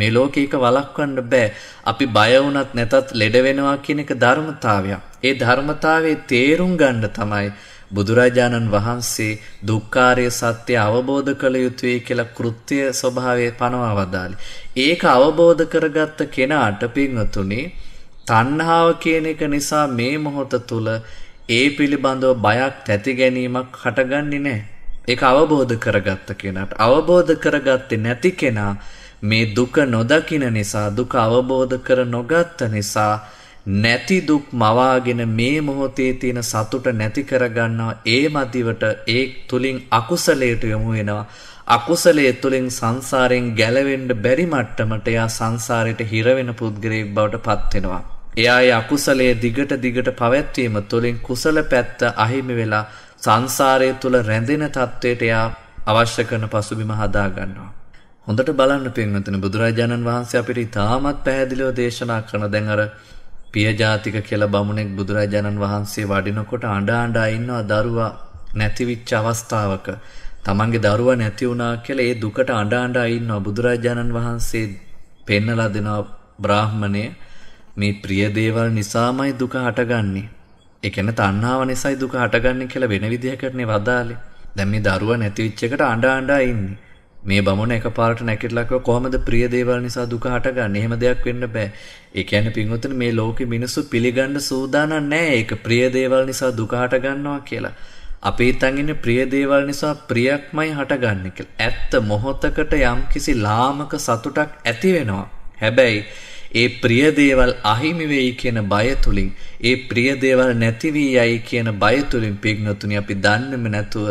මේ ලෝකේ එක වළක්වන්න බෑ. අපි බය වුණත් නැතත් ලෙඩ වෙනවා කියන එක ධර්මතාවයක්. ඒ ධර්මතාවයේ තේරුම් ගන්න තමයි බුදුරජාණන් වහන්සේ දුක්ඛාරය සත්‍ය අවබෝධ කළ යුතුය කියලා කෘත්‍ය ස්වභාවයේ පනවවදාලි. ඒක අවබෝධ කරගත්ත කෙනාට පින්වතුනි තණ්හාව කියන එක නිසා මේ මොහොත තුල ඒ පිළිබඳව බයක් තැති ගැනීමක් හටගන්නේ නෑ. ඒක අවබෝධ කරගත්ත කෙනාට අවබෝධ කරගත්තේ නැති කෙනා මේ දුක නොදකින නිසා දුක අවබෝධ කර නොගත්ත නිසා නැති දුක් මවාගෙන මේ මොහොතේ තියෙන සතුට නැති කරගන්නවා ඒ මදිවට ඒ තුලින් අකුසලයට යොමු වෙනවා අකුසලයේ තුලින් සංසාරයෙන් ගැලවෙන්න බැරි මට්ටමට එයා සංසාරයට හිර වෙන පුද්ගලයෙක් බවට පත් වෙනවා එයායේ අකුසලයේ දිගට දිගට පැවැත්වීම තුළින් කුසල පැත්ත අහිමි වෙලා සංසාරය තුළ රැඳෙන තත්ත්වයට එයා අවශ්‍ය කරන පසුබිම හදා ගන්නවා. හොඳට බලන්න පින්වතුනි බුදුරජාණන් වහන්සේ අපිට ඉතාමත් පැහැදිලිව දේශනා කරන දැන් අර පියජාතික කියලා බමුණෙක් බුදුරජාණන් වහන්සේ වඩිනකොට අඬ අඬා ඉන්නවා දරුවා නැතිවිච්ච අවස්ථාවක. තමන්ගේ දරුවා නැති වුණා කියලා ඒ දුකට අඬ අඬා ඉන්නවා බුදුරජාණන් වහන්සේ පෙන්නලා දෙනවා බ්‍රාහ්මණය මේ ප්‍රිය දේවල් නිසාමයි දුක හටගන්නේ. ඒ කියන්නේ තණ්හාව නිසායි දුක හටගන්නේ කියලා වෙන විදිහකටනේ වදාලේ. දැන් මේ දරුවා නැතිවෙච්ච එකට අඬ අඬ ඉන්නේ. මේ බමුණ එකපාරට නැකිටලක්ව කොහොමද ප්‍රිය දේවල් නිසා දුක හටගන්නේ? එහෙම දෙයක් වෙන්න බෑ. ඒ කියන්නේ පින්වතුනි මේ ලෝකෙ මිනිස්සු පිළිගන්න සූදානම් නෑ. ඒක ප්‍රිය දේවල් නිසා දුක හටගන්නවා කියලා. අපි හිතන් ඉන්නේ ප්‍රිය දේවල් නිසා ප්‍රියක්මයි හටගන්නේ කියලා. ඇත්ත මොහොතකට යම්කිසි ලාමක සතුටක් ඇති වෙනවා. හැබැයි ඒ ප්‍රියදේවල් අහිමිවෙයි කියන බයතුළින් ඒ ප්‍රියදේවල් නැතිවී යයි කියන බයතුළින් පිග්නොතුනි අපි දන්නම නැතුව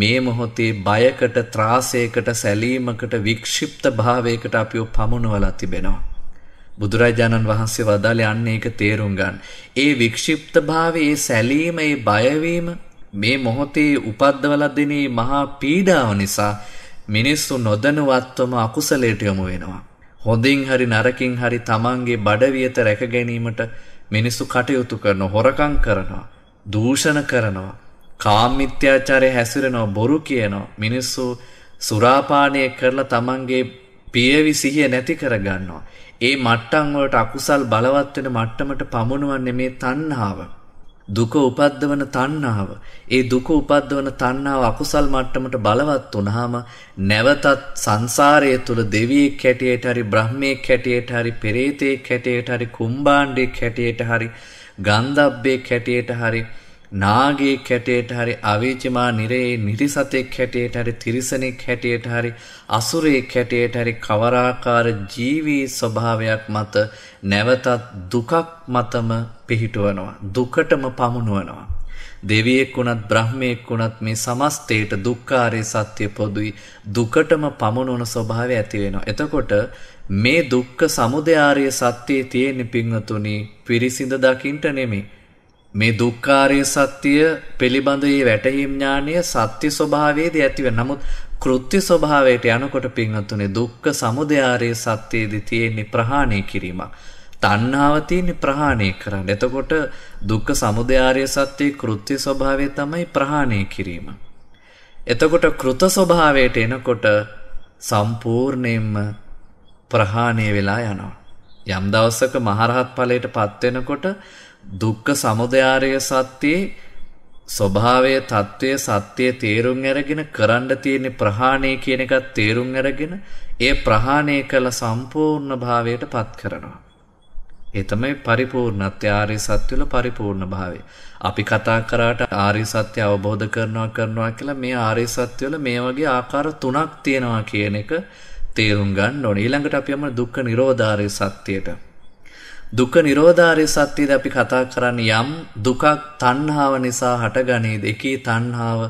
මේ මොහොතේ බයකට ත්‍රාසයකට සැලීමකට වික්ෂිප්ත භාවයකට අපිෝ පමුණුවලා තිබෙනවා. බුදුරජාණන් වහන්සේ වදාළ යන්න ඒක තේරුම් ගන්න. ඒ වික්ෂිප්ත භාවයේ සැලීම ඒ බයවීම මේ මොහොතේ උපද්දවල දෙනේ මහා පීඩාව නිසා මිනිස්සු නොදනුවත්වම අකුසලයට යොමු වෙනවා. හොඳින් හරි නරකින් හරි තමන්ගේ බඩවියත රැකගැනීමට මිනිස්සු කටයුතු කරන හොරකං කරනවා. දූෂණ කරනවා. කාම්මිත්‍යාචාරය හැසිරෙනවා බොරු කියනවා. මිනිස්සු සුරාපානය කරලා තමන්ගේ පියවි සිහිය නැති කරගන්නවා. ඒ මට්ටංවලට අකුසල් බලවත්වෙන මට්ටමට පමුණුවන්නේ මේ තන්හාාව. දුක උපද්දවන තණ්හාව ඒ දුක උපද්දවන තණ්හාව අකුසල් මට්ටමට බලවත් වුනහම නැවතත් සංසාරය තුල දෙවියෙක් හැටියට හරි බ්‍රහ්මයෙක් හැටියට හරි පෙරේතෙක් හැටියට හරි කුම්බාණ්ඩෙක් හැටියට හරි ගන්ධබ්බෙක් හැටියට හරි නාගේ කැටේට හරි අවේචමා නිරේ නිරිසතෙක් හැටියට හරි තිරිසනෙක් හැටියට හරි අසුරේ කැටේට හරි කවරාකාර ජීවී ස්වභාවයක් මත නැවතත් දුකක් මතම පිහිටුවනවා. දුකටම පමුණුවනවා. දෙවියෙක් වුණත් බ්‍රහ්මයෙක් වුණත් මේ සමස්තයට දුක්ඛාරය සත්‍ය පොදුයි දුකටම පමුණුවන ස්වභාවය ඇති වෙනවා. එතකොට මේ දුක්ඛ සමුදය ආර්ය සත්‍යයේ තියෙන පිංවතුනි පිරිසිඳ දකින්ට නෙමෙයි මේ දුක්ඛාරය සත්‍ය පිළිබඳ මේ වැටහීම් ඥානය සත්‍ය ස්වභාවයේදී ඇතිවෙන නමුත් කෘත්‍ය ස්වභාවයට යනකොට පින්වත්තුනේ දුක්ඛ සමුදයාරය සත්‍යයේදී තියෙන්නේ ප්‍රහාණය කිරීමක්. තණ්හාව තියෙන්නේ ප්‍රහාණය කරන්න. එතකොට දුක්ඛ සමුදයාරය සත්‍යයේ කෘත්‍ය ස්වභාවය තමයි ප්‍රහාණය කිරීම. එතකොට කෘත ස්වභාවයට එනකොට සම්පූර්ණයෙන්ම ප්‍රහාණය වෙලා යනවා. යම් දවසක මහරහත් ඵලයට පත් වෙනකොට දුක්ඛ සමුදයාරය සත්‍යයේ ස්වභාවය தત્ත්වය සත්‍යයේ තේරුම් අරගෙන කරන්න තියෙන ප්‍රහාණය කියන එකත් තේරුම් අරගෙන ඒ ප්‍රහාණය කළ සම්පූර්ණ භාවයට පත් කරනවා. ඒ තමයි පරිපූර්ණත්‍ය ආර්ය සත්‍ය වල පරිපූර්ණ භාවය. අපි කතා කරාට ආර්ය සත්‍ය අවබෝධ කරනවා කරනවා කියලා මේ ආර්ය සත්‍ය වල මේ වගේ ආකාර තුනක් තියෙනවා කියන එක තේරුම් ගන්න ඕනේ. ඊළඟට අපි යමු දුක්ඛ නිරෝධාරය සත්‍යයට. දුක නිරෝධාරය සත්‍යයද අපි කතා කරන්න යම් දුකක් තණ්හාව නිසා හටගනේද එකී තණ්හාව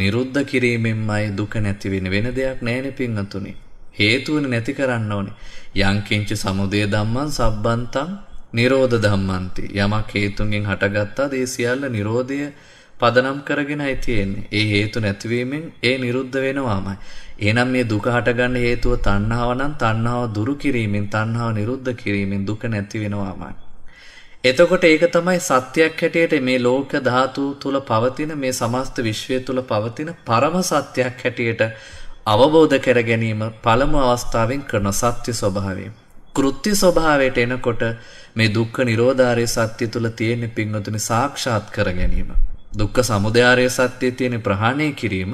නිරුද්ධ කිරීමෙන්මයි දුක නැති වෙන වෙන දෙයක් නැහැනේ පින්වතුනි. හේතුවනේ නැති කරන්න ඕනේ. යං කිංච සමුදය ධම්මං සබ්බන්තං නිරෝධ ධම්මන්ති. යමක් හේතුන්ගෙන් හටගත්තා ඒ සියල්ල නිරෝධය පදනම් කරගෙනයි තියෙන්නේ. ඒ හේතු නැතිවීමෙන් ඒ නිරුද්ධ වෙනවාමයි. එහෙනම් මේ දුක හටගන්න හේතුව තණ්හාව නම් තණ්හාව දුරු කිරීමෙන් තණ්හාව නිරුද්ධ කිරීමෙන් දුක නැති වෙනවාමයි. එතකොට ඒක තමයි සත්‍යයක් හැටියට මේ ලෝක ධාතු තුල පවතින මේ සමස්ත විශ්වය තුල පවතින පරම සත්‍යයක් හැටියට අවබෝධ කර ගැනීම පළමු අවස්ථාවෙන් කරන සත්‍ය ස්වභාවය. කෘත්‍ය ස්වභාවයට එනකොට මේ දුක්ඛ නිරෝධාරය සත්‍ය තුල තියෙන පින්වතුනි සාක්ෂාත් කර ගැනීම. දුක්ඛ සමුදයාරය සත්‍යයේ තියෙන ප්‍රහාණය කිරීම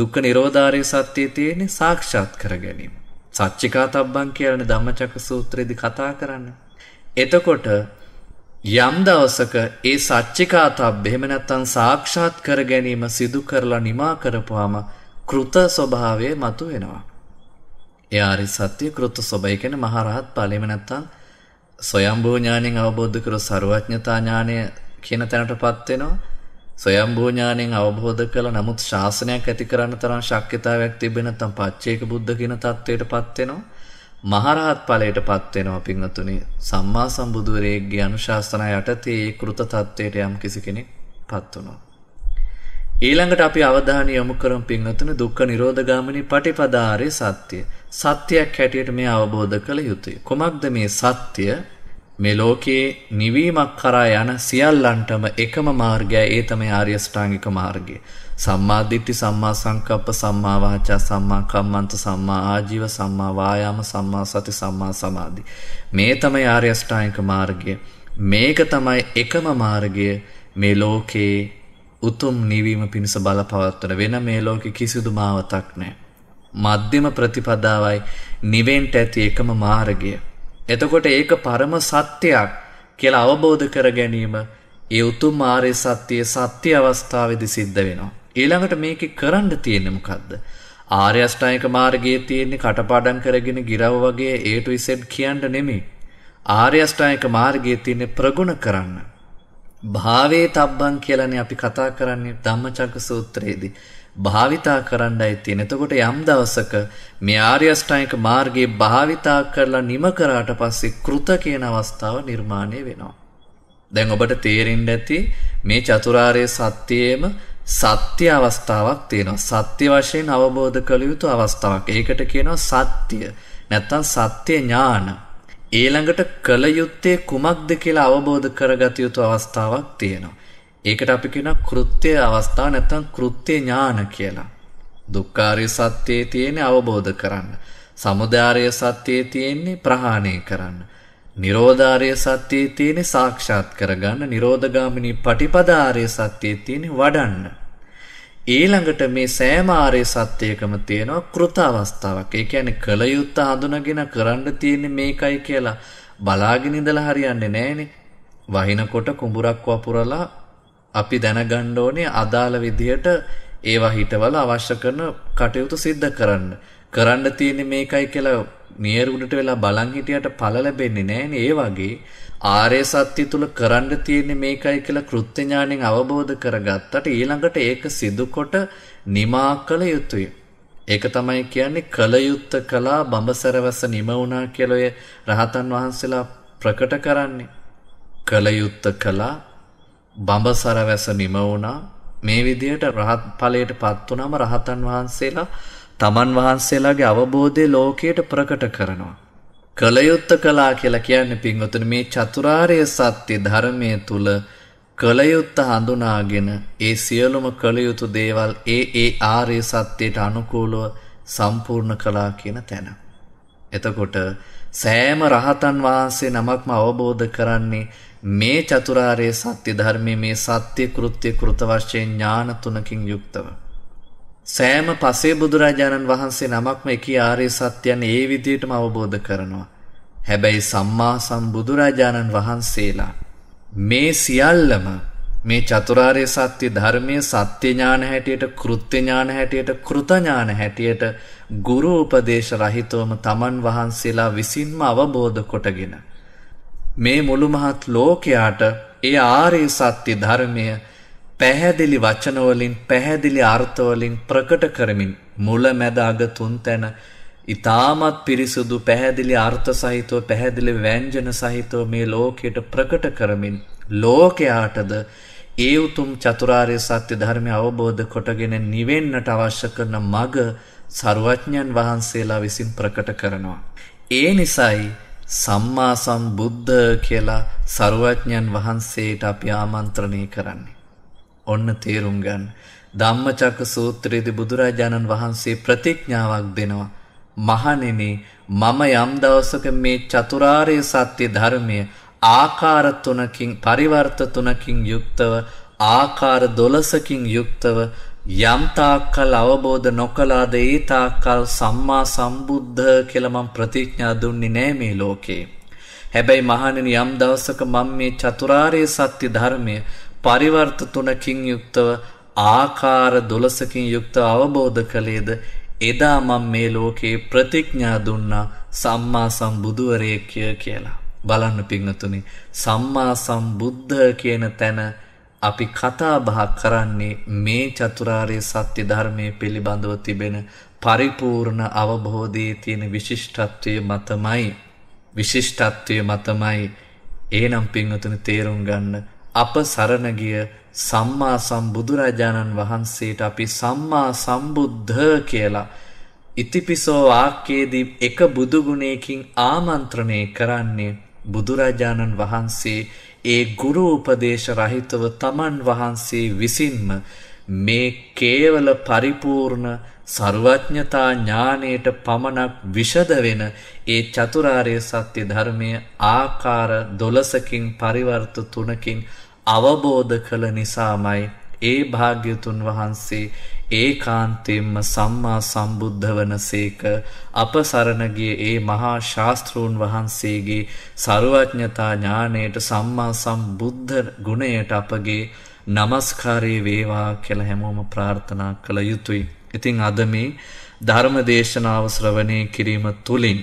දුක්ඛ නිරෝධාරය සත්‍යයේ තියෙන සාක්ෂාත් කර ගැනීම. සච්චිකාතබ්බං කියන්නේ ධම්මචක්ක සූත්‍රයේදී කතා කරන්න. එතකොට යම් දවසක ඒ සච්චිකාතබ්බ එහෙම නැත්නම් සාක්ෂාත් කර ගැනීම සිදු කරලා නිමා කරපුවාම කෘත ස්වභාවය මතුවෙනවා. ඒ ආරි සත්‍ය කෘත ස්වභාවය කියන්නේ මහරහත් ඵලෙ එහෙම නැත්නම් සොයම්බෝ ඥාණයෙන් අවබෝධ කර සරුවඥතා ඥාණය කියන තැනටපත් වෙනවා. සොයම්බෝ ඥාණයෙන් අවබෝධ කළ නමුත් ශාසනයක් ඇති කරන්න තරම් ශක්්‍යතාවයක් තිබෙන නැත්නම් පච්චේක බුද්ධ කියන தത്വයටපත් වෙනවා. මහරහත් ඵලයටපත් වෙනවා පින්වතුනි. සම්මා සම්බුදුරේගේ අනුශාසනා යටතේ ඒ කෘත தത്വයට යම් කිසි කෙනෙක්පත් වෙනවා. ඊළඟට අපි අවධානය යොමු කරමු පින්වතුනි දුක්ඛ නිරෝධ ගාමිනී පටිපදාරේ සත්‍ය. සත්‍යයක් හැටියට මේ අවබෝධ කළ යුතුය. කොමක්ද මේ සත්‍ය? මේ ලෝකයේ නිවීමක් කරා යන සියල්ලන්ටම එකම මාර්ගය ඒ තමයි ආර්ය ෂ්ටාංගික මාර්ගය. සම්මා දිට්ඨි, සම්මා සංකප්ප, සම්මා වාචා, සම්මා කම්මන්ත, සම්මා ආජීව, සම්මා වායාම, සම්මා සති, සම්මා සමාධි. මේ තමයි ආර්ය ෂ්ටාංගික මාර්ගය. මේක තමයි එකම මාර්ගය මේ ලෝකයේ උතුම් නිවීම පිණිස බලපවත්වන වෙන මේ ලෝකේ කිසිදු මාවතක් නැහැ. මධ්‍යම ප්‍රතිපදාවයි නිවෙන්ට ඇති එකම මාර්ගය. එතකොට ඒක පරම සත්‍යයක් කියලා අවබෝධ කර ගැනීම ඒ උතුම් මාර්ය සත්‍යයේ සත්‍ය අවස්ථාවේදි සිද්ධ වෙනවා. ඊළඟට මේකේ කරන්න තියෙන්නේ මොකද්ද? ආර්ය අෂ්ටාංගික මාර්ගයේ තියෙන කටපාඩම් කරගෙන ගිරව් වගේ A to Z කියන්න නෙමෙයි. ආර්ය අෂ්ටාංගික මාර්ගයේ තියෙන ප්‍රගුණ කරන්න. භාවේ තබ්බන් කියලානේ අපි කතා කරන්නේ ධම්මචක්ක සූත්‍රයේදී. භාවිතා කරන්නයි තියෙන. එතකොට යම් දවසක මේ ආර්ය අෂ්ටාංගික මාර්ගයේ භාවිතා කරලා නිම කරාට පස්සේ කෘත කියන අවස්ථාව නිර්මාණය වෙනවා. දැන් ඔබට තේරෙන්න ඇති මේ චතුරාර්ය සත්‍යයේම සත්‍ය අවස්ථාවක් තියෙනවා. සත්‍ය වශයෙන් අවබෝධ කළ යුතු අවස්ථාවක්. ඒකට කියනවා සත්‍ය. නැත්තම් සත්‍ය ඥාන. ඊළඟට කල යුත්තේ කුමක්ද කියලා අවබෝධ කරගත යුතු අවස්ථාවක් තියෙනවා. ඒකට අපි කියන කෘත්‍ය අවස්ථාව නැත්නම් කෘත්‍ය ඥාන කියලා. දුක්ඛාරය සත්‍යයේ තියෙන අවබෝධ කරන්න. සමුදාරය සත්‍යයේ තියෙන්නේ ප්‍රහාණය කරන්න. නිරෝධාරය සත්‍යයේ තියෙන්නේ සාක්ෂාත් කරගන්න. නිරෝධගාමිනී පටිපදාරය සත්‍යයේ තියෙන්නේ වඩන්න. ඊළඟට මේ සෑම ආර්ය සත්‍යයකම තියෙනවා කෘත අවස්ථාවක්. ඒ කියන්නේ කල යුත්ත හඳුනගෙන කරන්න තියෙන්නේ මේකයි කියලා බලාගෙන ඉඳලා හරියන්නේ නැහනේ. වහිනකොට කුඹුරක් වපුරලා අපි දැනගන්න ඕනේ අදාළ විදියට ඒවා හිටවල අවශ්‍ය කරන කටයුතු සිද්ධ කරන්න. කරන්න තියෙන මේකයි කියලා නියරුණට වෙලා බලන් හිටියට පල ලැබෙන්නේ නැහැ ඒ වගේ ආර්ය සත්‍ය තුල කරන්න තියෙන මේකයි කියලා කෘත්‍ය ඥාණයෙන් අවබෝධ කරගත්තට ඊළඟට ඒක සිදුකොට නිමා කළ යුතුය. ඒක තමයි කියන්නේ කලයුත්ත කලා බඹසරවස නිම වුණා කියලා රහතන් වහන්සේලා ප්‍රකට කරන්නේ. කලයුත්ත කලා බඹසර වැස නිම වුණා මේ විදියට රහත් ඵලයට පත් වුනම රහතන් වහන්සේලා තමන් වහන්සේලාගේ අවබෝධය ලෝකයට ප්‍රකට කරනවා. කලයුත්ත කලා කියලා කියන්නේ පින්වතුනි මේ චතුරාර්ය සත්‍ය ධර්මයේ තුල කලයුත්ත හඳුනාගෙන ඒ සියලුම කලයුතු දේවල් ඒ ඒ ආර්ය සත්‍යයට අනුකූලව සම්පූර්ණ කළා කියන තැන. එතකොට සෑම රහතන් වහන්සේ නමක්ම අවබෝධ කරන්නේ මේ චතුරාරය සත්‍ය ධර්මය මේ සත්‍ය කෘත්‍යය කෘතවශ්‍යයෙන් ඥාන තුනකින් යුක්තව. සෑම පසේ බුදුරජාණන් වහන්සේ නමක්ම එක ආරය සත්‍යයන් ඒ විදියටම අවබෝධ කරනවා. හැබැයි සම්මා සම්බුදුරජාණන් වහන්සේලා. මේ සියල්ලම මේ චතුරාරය සත්‍ය ධර්මය සත්‍යඥාන හැටියට කෘත්‍යඥාන හැටියට කෘතඥාන හැටියට ගුරු උපදේශ රහිතවම තමන් වහන්සේලා විසින්ම අවබෝධ කොටගෙන. මේ මුළුමහත් ලෝකයාට ඒ ආරේ සත්‍ය ධර්මය පැහැදිලි වචනවලින් පැහැදිලි අර්ථවලින් ප්‍රකට කරමින් මුල මැදාග තුන්තැන ඉතාමත් පිරිසුදු පැහැදිලි අර්ථ සහිතව පැහැදිලි ව්‍යංජන සහිතව මේ ලෝකයට ප්‍රකට කරමින් ලෝකයාටද ඒ උතුම් චතුරාර්ය සත්‍ය ධර්මය අවබෝධ කොටගෙන නිවෙන්නට අවශ්‍ය කරන මග සරුවඥන් වහන්සේලා විසින් ප්‍රකට කරනවා. ඒ නිසයි සම්මා සම්බුද්ධ කියලා සරුවඥන් වහන්සේට අපි ආමන්ත්‍රණය කරන්නේ. ඔන්න තේරුම් ගන්න. ධම්මචක්ක සූත්‍රයේදී බුදුරජාණන් වහන්සේ ප්‍රතිඥාවක් දෙනවා. මහණෙනි මම යම් දවසක මේ චතුරාර්ය සත්‍ය ධර්මය ආකාර තුනකින් පරිවර්ත තුනකින් යුක්තව ආකාර 12කින් යුක්තව යම්තාක්කල් අවබෝධ නොකලාද ඒතාක්කල් සම්මා සම්බුද්ධ කෙළමම් ප්‍රතිඥා දුන්නේ නෑ මේ ලෝකේ. හැබැයි මහණෙනි යම් දවසක මම මේ චතුරාර්ය සත්‍ය ධර්මය පරිවර්ත තුනකින් යුක්තව ආකාර 12කින් යුක්තව අවබෝධ කළේද එදා මම මේ ලෝකේ ප්‍රතිඥා දුන්නා සම්මා සම්බුදුවරයෙක් කියලා. බලන්න පිංගතුනි සම්මා සම්බුද්ධ කියන තැන අපි කතාබහ කරන්නේ මේ චතුරාර්ය සත්‍ය ධර්මය පිළිබඳව තිබෙන පරිපූර්ණ අවබෝධයේ තියෙන විශිෂ්ටත්වය මතමයි. විශිෂ්ටත්වය මතමයි ඒනම් පින්වතුන තේරුම් ගන්න අප සරණගිය සම්මා සම්බුදුරජාණන් වහන්සේට අපි සම්මා සම්බුද්ධ කියලා ඉතිපිසෝ වාක්‍යයේදී එක බුදුගුණයකින් ආමන්ත්‍රණය කරන්නේ බුදුරජාණන් වහන්සේ ඒ ගුරු උපදේශ රහිතව තමන් වහන්සේ විසින්ම මේ කේවල පරිපූර්ණ ਸਰවඥතා ඥානයට පමණක් විෂද වෙන ඒ චතුරාර්ය සත්‍ය ධර්මය ආකාර 12කින් පරිවර්ත 3කින් අවබෝධ කළ නිසාමයි ඒ භාග්‍යතුන් වහන්සේ ඒකාන්තයෙන්ම සම්මා සම්බුද්ධ වන සේක අප සරණගිය ඒ මහා ශාස්තෘූන් වහන්සේගේ සරුවඥතා ඥානයට සම්මා සම්බුද්ධ ගුණයට අපගේ නමස්කාරයේ වේවා කෙළ හැමෝම ප්‍රාර්ථනා කළ යුතුයි. ඉතිං අද මේ ධර්ම දේශනාව ශ්‍රවණය කිරීම තුළින්.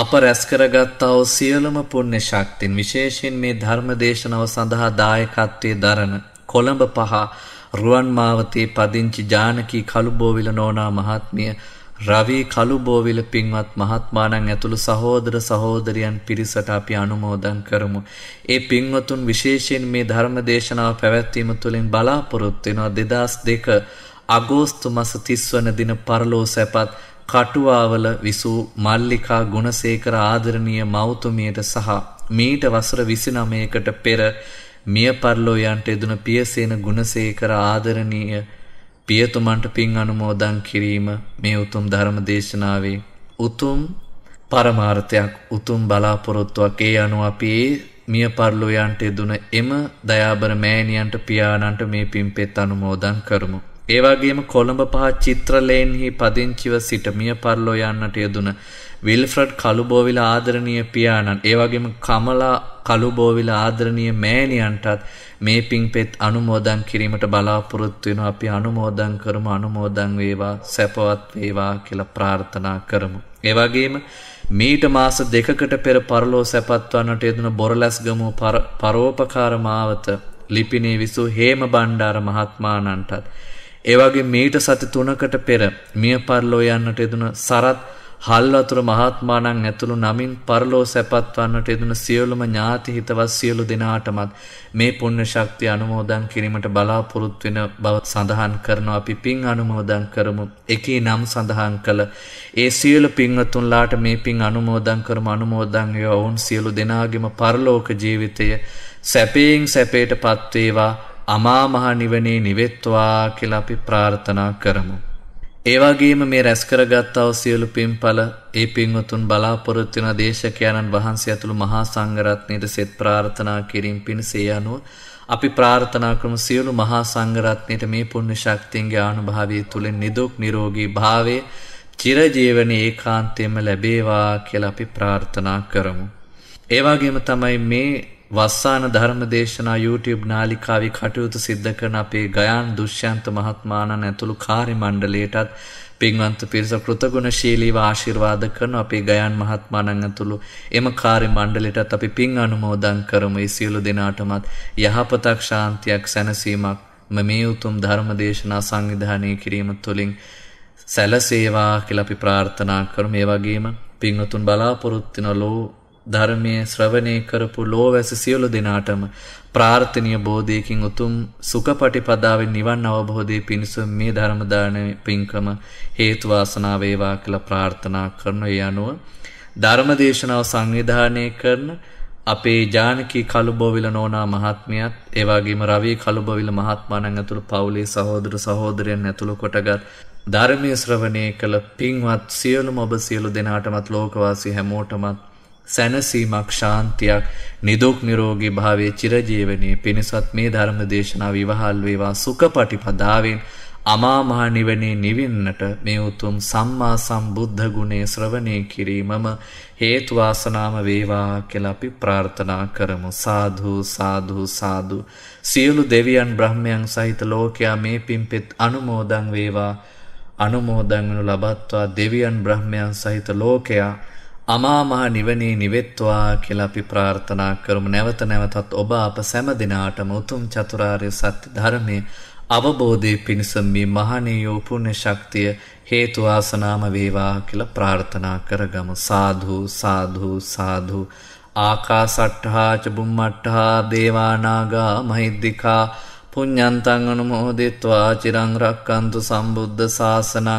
අප රැස්කරගත්තාව සියලම පුුණ්‍ය ශක්තින් විශේෂයෙන් මේ ධර්ම දේශනාව සඳහා දායකත්වය දරන කොළඹ පහ රුවන්මාවතේ පදිංචි ජානකී කළුබෝවිල නෝනා මහත්මිය රවී කළුබෝවිල පින්වත් මහත්මානන් ඇතුළු සහෝදර සහෝදරියන් පිරිසට අපි අනුමෝදන් කරමු. ඒ පින්වතුන් විශේෂයෙන් මේ ධර්මදේශනාව පැවැත්වීම තුළින් බලාපොරොත්වෙනවා දෙදස් දෙක අගෝස්තු මස තිස්වන දින පරලෝ සැපත් කටුවාවල විසූ මල්ලිකා ගුණසේකර ආදරණීය මෞතුමියට සහ මීට වසර විසිනමයකට පෙර මිය පරලෝ යන්ට එදුන පියසේන ගුණසේකර ආදරණීය පියතුමන්ට පින් අනුමෝදන් කිරීම මේ උතුම් ධර්ම දේශනාවේ උතුම් පරමාර්ථයක් උතුම් බලාපොරොත්තුවක් ඒ අනුව අපි ඒ මිය පරලෝ යන්ට එදුන එම දයාබර මෑණියන්ට පියාණන්ට මේ පින් පෙත් අනුමෝදන් කරමු ඒවාගේම කොළඹ පහ චිත්‍රලේන්හි පදිංචිව සිට මිය පරලෝ යන්නට යෙදුන විල්ෆ්‍රඩ් කළුබෝවිල ආදරණීය පියාණන් ඒවගේම කමලා කළුබෝවිල ආදරණීය මෑණියන්ටත් මේ පිං පෙත් අනුමෝදන් කිරීමට බලාපොරොත්තු වෙනවා අපි අනුමෝදන් කරමු අනුමෝදන් වේවා සැපවත් වේවා කියලා ප්‍රාර්ථනා කරමු. ඒ වගේම මීට මාස දෙකකට පෙර පරලෝ සැපත්වන්නට යෙදුන බොරලැස්ගමුව පරෝපකාර මාවත ලිපිනේ විසූ හේම බණ්ඩාර මහත්මාණන්ටත් ඒවගේ මීට සති තුනකට පෙර මිය පරලෝ යන්නට එදුන සරත් හල්වතුර මහත්මානං ඇතුළු නමින් පරලෝ සැපත්වන්නට එදුන සියලුම ඥාති හිතවත් සියලු දෙනාටමත් මේ පුණ්‍ය ශක්තිය අනුමෝදන් කිරීමට බලාපොරොත්තු වෙන බව සඳහන් කරනවා අපි පින් අනුමෝදන් කරමු එකී නම් සඳහන් කළ ඒ සියලු පින්වතුන්ලාට මේ පින් අනුමෝදන් කරමු අනුමෝදන් වේවා ඔවුන් සියලු දෙනාගේම පරලෝක ජීවිතය සැපයෙන් සැපයට පත්වේවා අමාමහා නිවනේ නිවෙත්වා කියලා අපි ප්‍රාර්ථනා කරමු. ඒවාගේම මේ රැස්කරගත්තාව සියලු පින්ඵල ඒ පින්වතුන් බලාපොරොත්තු වෙන දේශකයන්න් වහන්සේ ඇතුළු මහා සංඝරත්නයට සෙත් ප්‍රාර්ථනා කිරීම පිණිස යනු අපි ප්‍රාර්ථනා කරමු සියලු මහා සංඝරත්නයට මේ පුණ්‍ය ශක්තියන්ගේ ආනුභාවය තුලින් නිදුක් නිරෝගී භාවය චිරජීවනයේ ඒකාන්තයෙන්ම ලැබේවා කියලා අපි ප්‍රාර්ථනා කරමු. ඒවාගේම තමයි මේ වස්සාන ධර්මදේශනා YouTube නාලිකාවේ කටයුතු සිද්ධ කරන අපේ ගයාන් දුෂ්‍යන්ත මහත්මාණන් ඇතුළු කාර්ය මණ්ඩලයටත් පින්වන්ත පිරිස කෘතගුණශීලීව ආශිර්වාද කරන අපේ ගයාන් මහත්මාණන් ඇතුළු එම කාර්ය මණ්ඩලයටත් අපි පින් අනුමෝදන් කරමු. ඒ සියලු දෙනාටමත් යහපතක් ශාන්තියක් සැනසීමක් මේ උතුම් ධර්මදේශනා සංවිධානය කිරීම තුළින් සැලසේවා කියලා අපි ප්‍රාර්ථනා කරමු. ඒ වගේම පින්වතුන් බලාපොරොත්තු වෙන ලෝ ධර්මය ශ්‍රවණය කරපු ලෝවැස සියලු දෙනාටම ප්‍රාර්ථනීය බෝධියකින් උතුම් සුඛපටිපදාවෙන් නිවන් අවබෝධයේ පිණිස මේ ධර්ම දානමේ පින්කම හේතු වාසනා වේවා කියලා ප්‍රාර්ථනා කරන ඒ අනුව ධර්ම දේශනාව සංවිධානය කරන අපේ ජානකී කළුබෝවිල නෝනා මහත්මියත් ඒ වගේම රවී කළුබෝවිල මහත්මයාණන් ඇතුළු පවුලේ සහෝදර සහෝදරයන් ඇතුළු කොටගත් ධර්මීය ශ්‍රවණය කළ පින්වත් සියලුම ඔබ සියලු දෙනාටමත් ලෝකවාසී හැමෝටමත් සැනසීමක් ශාන්තියක් නිදුක් නිරෝගී භාවයේ චිරජීවනයේ පිණිසත් මේ ධර්ම දේශනාව විවහල් වේවා සුඛ පටිපදාවෙන් අමා මහ නිවනේ නිවෙන්නට මේ උතුම් සම්මා සම්බුද්ධ ගුණේ ශ්‍රවණය කිරීමම හේතු වාසනාම වේවා කියලා අපි ප්‍රාර්ථනා කරමු සාදු සාදු සාදු සියලු දෙවියන් බ්‍රහ්මයන් සහිත ලෝකයා මේ පිම්පෙත් අනුමෝදන් වේවා අනුමෝදන් වනු ලබත්වා දෙවියන් බ්‍රහ්මයන් සහිත ලෝකයා අමාමා නිවනේ නිවෙත්වා කියලා අපි ප්‍රාර්ථනා කරමු. නැවත නැවතත් ඔබ අප සෑම දිනාටම උතුම් චතුරාර්ය සත්‍ය ධර්මයේ අවබෝධය පිණිස මේ මහණේ උපුණ්‍ය ශක්තිය හේතු ආසනාම වේවා කියලා ප්‍රාර්ථනා කරගමු. සාදු සාදු සාදු ආකාසට්ඨා ච බුම්මට්ඨා දේවානාගා මහිද්దికා පුඤ්ඤන්තං අනුමෝදිත्वा චිරං රක්칸තු සම්බුද්ධ ශාසනං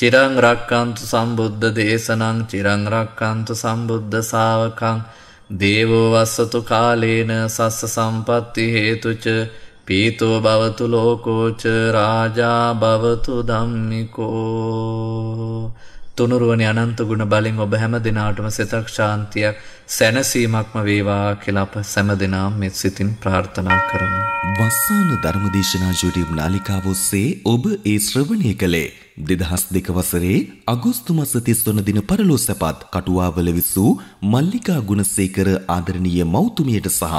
චිරංරක්කන්තු සම්බුද්ධ දේශනං චිරංරක්කන්තු සම්බුද්ධ සාාවකං දේවෝ වස්සතු කාලේන සස්ස සම්පත්ති හේතුච පීතෝ භවතු ලෝකෝච රාජා භවතු දම්මිකෝ තුනුරුවන අනන්ත ගුණ බලින් ඔබ හැම දෙනාටම සිතක් ශාන්තියක් සැනසීමක්ම වේවා කෙලාප සැම දෙනාම් මෙත් සිතින් ප්‍රාර්ථනා කරමු. වස්සාන ධර්මදේශනා ජුඩියම් නාලිකාවොස්සේ ඔබ ඒ ශ්‍රවණය කළේ. දෙදහස් දෙක වසරේ අගෝස්තු මස තිස්වන දින පරලෝ සැපත් කටුවාවල විසූ මල්ලිකා ගුණසේකර ආදරණීය මෞතුමියට සහ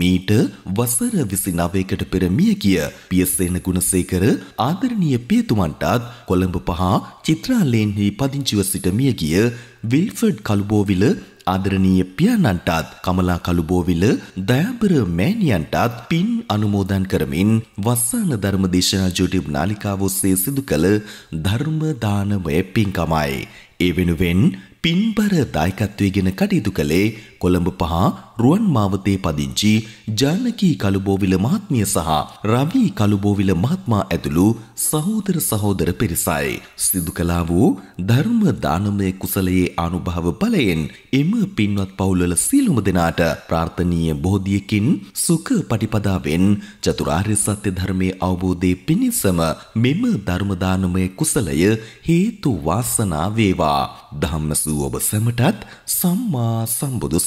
මීට වසර විසි නවයකට පෙර මිය ගිය පියසේන ගුණසේකර ආදරණීය පියතුමන්ටත් කොළඹ පහ චිත්‍රාලයෙන්හි පදිංචිව සිට මිය ගිය විල්ෆඩ් කළුබෝවිල ආදරණීය පියාණන්ටත් කමලා කළුබෝවිල දයාබර මෑණියන්ටත් පින් අනුමෝදන් කරමින් වස්සාන ධර්ම දේශනා YouTube නාලිකාව ඔස්සේ සිදු කළ ධර්ම දානමය පින්කමයි. ඒ වෙනුවෙන් පින්බර දායකත්වයේගෙන කටයුතු කළේ කොළඹ පහ රුවන් මාවතේ පදිංචි ජානකී කළුබෝවිල මහත්මිය සහ රවි කළුබෝවිල මහත්මයා ඇතුළු සහෝදර සහෝදර පිරිසයි සිදු කළා වූ ධර්ම දානමය කුසලයේ අනුභව බලයෙන් එම පින්වත් පවුල්වල සියලුම දෙනාට ප්‍රාර්ථනීය බෝධියකින් සුඛ පටිපදාවෙන් චතුරාර්ය සත්‍ය ධර්මයේ අවබෝධයේ පිණිසම මෙම ධර්ම දානමය කුසලය හේතු වාසනා වේවා ධම්මසූ ඔබ සැමටත් සම්මා සම්බුදු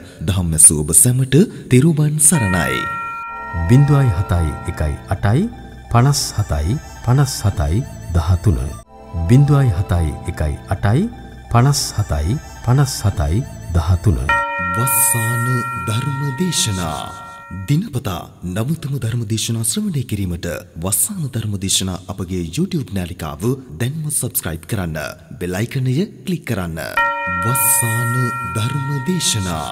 ධම්මැසු ඔබ සැමට තෙරුවන් සරණයි. බිඳුවයි හතයි එකයි අටයි පනස් හතයි පනස් හතයි දහතුන. බිඳුවයි හතයි එකයි අටයි පනස් හතයි පනස් හතයි දහතුන. වස්සාන ධර්ම දේශනා. දිනපතා නවතම ධර්මදේශනා ශ්‍රවණය කිරීමට වස්සාන ධර්මදේශනා අපගේ YouTube නාලිකාව දැන්ම සබස්ක්‍රයිබ් කරන්න. බෙල් අයිකනය ක්ලික් කරන්න. වස්සාන ධර්මදේශනා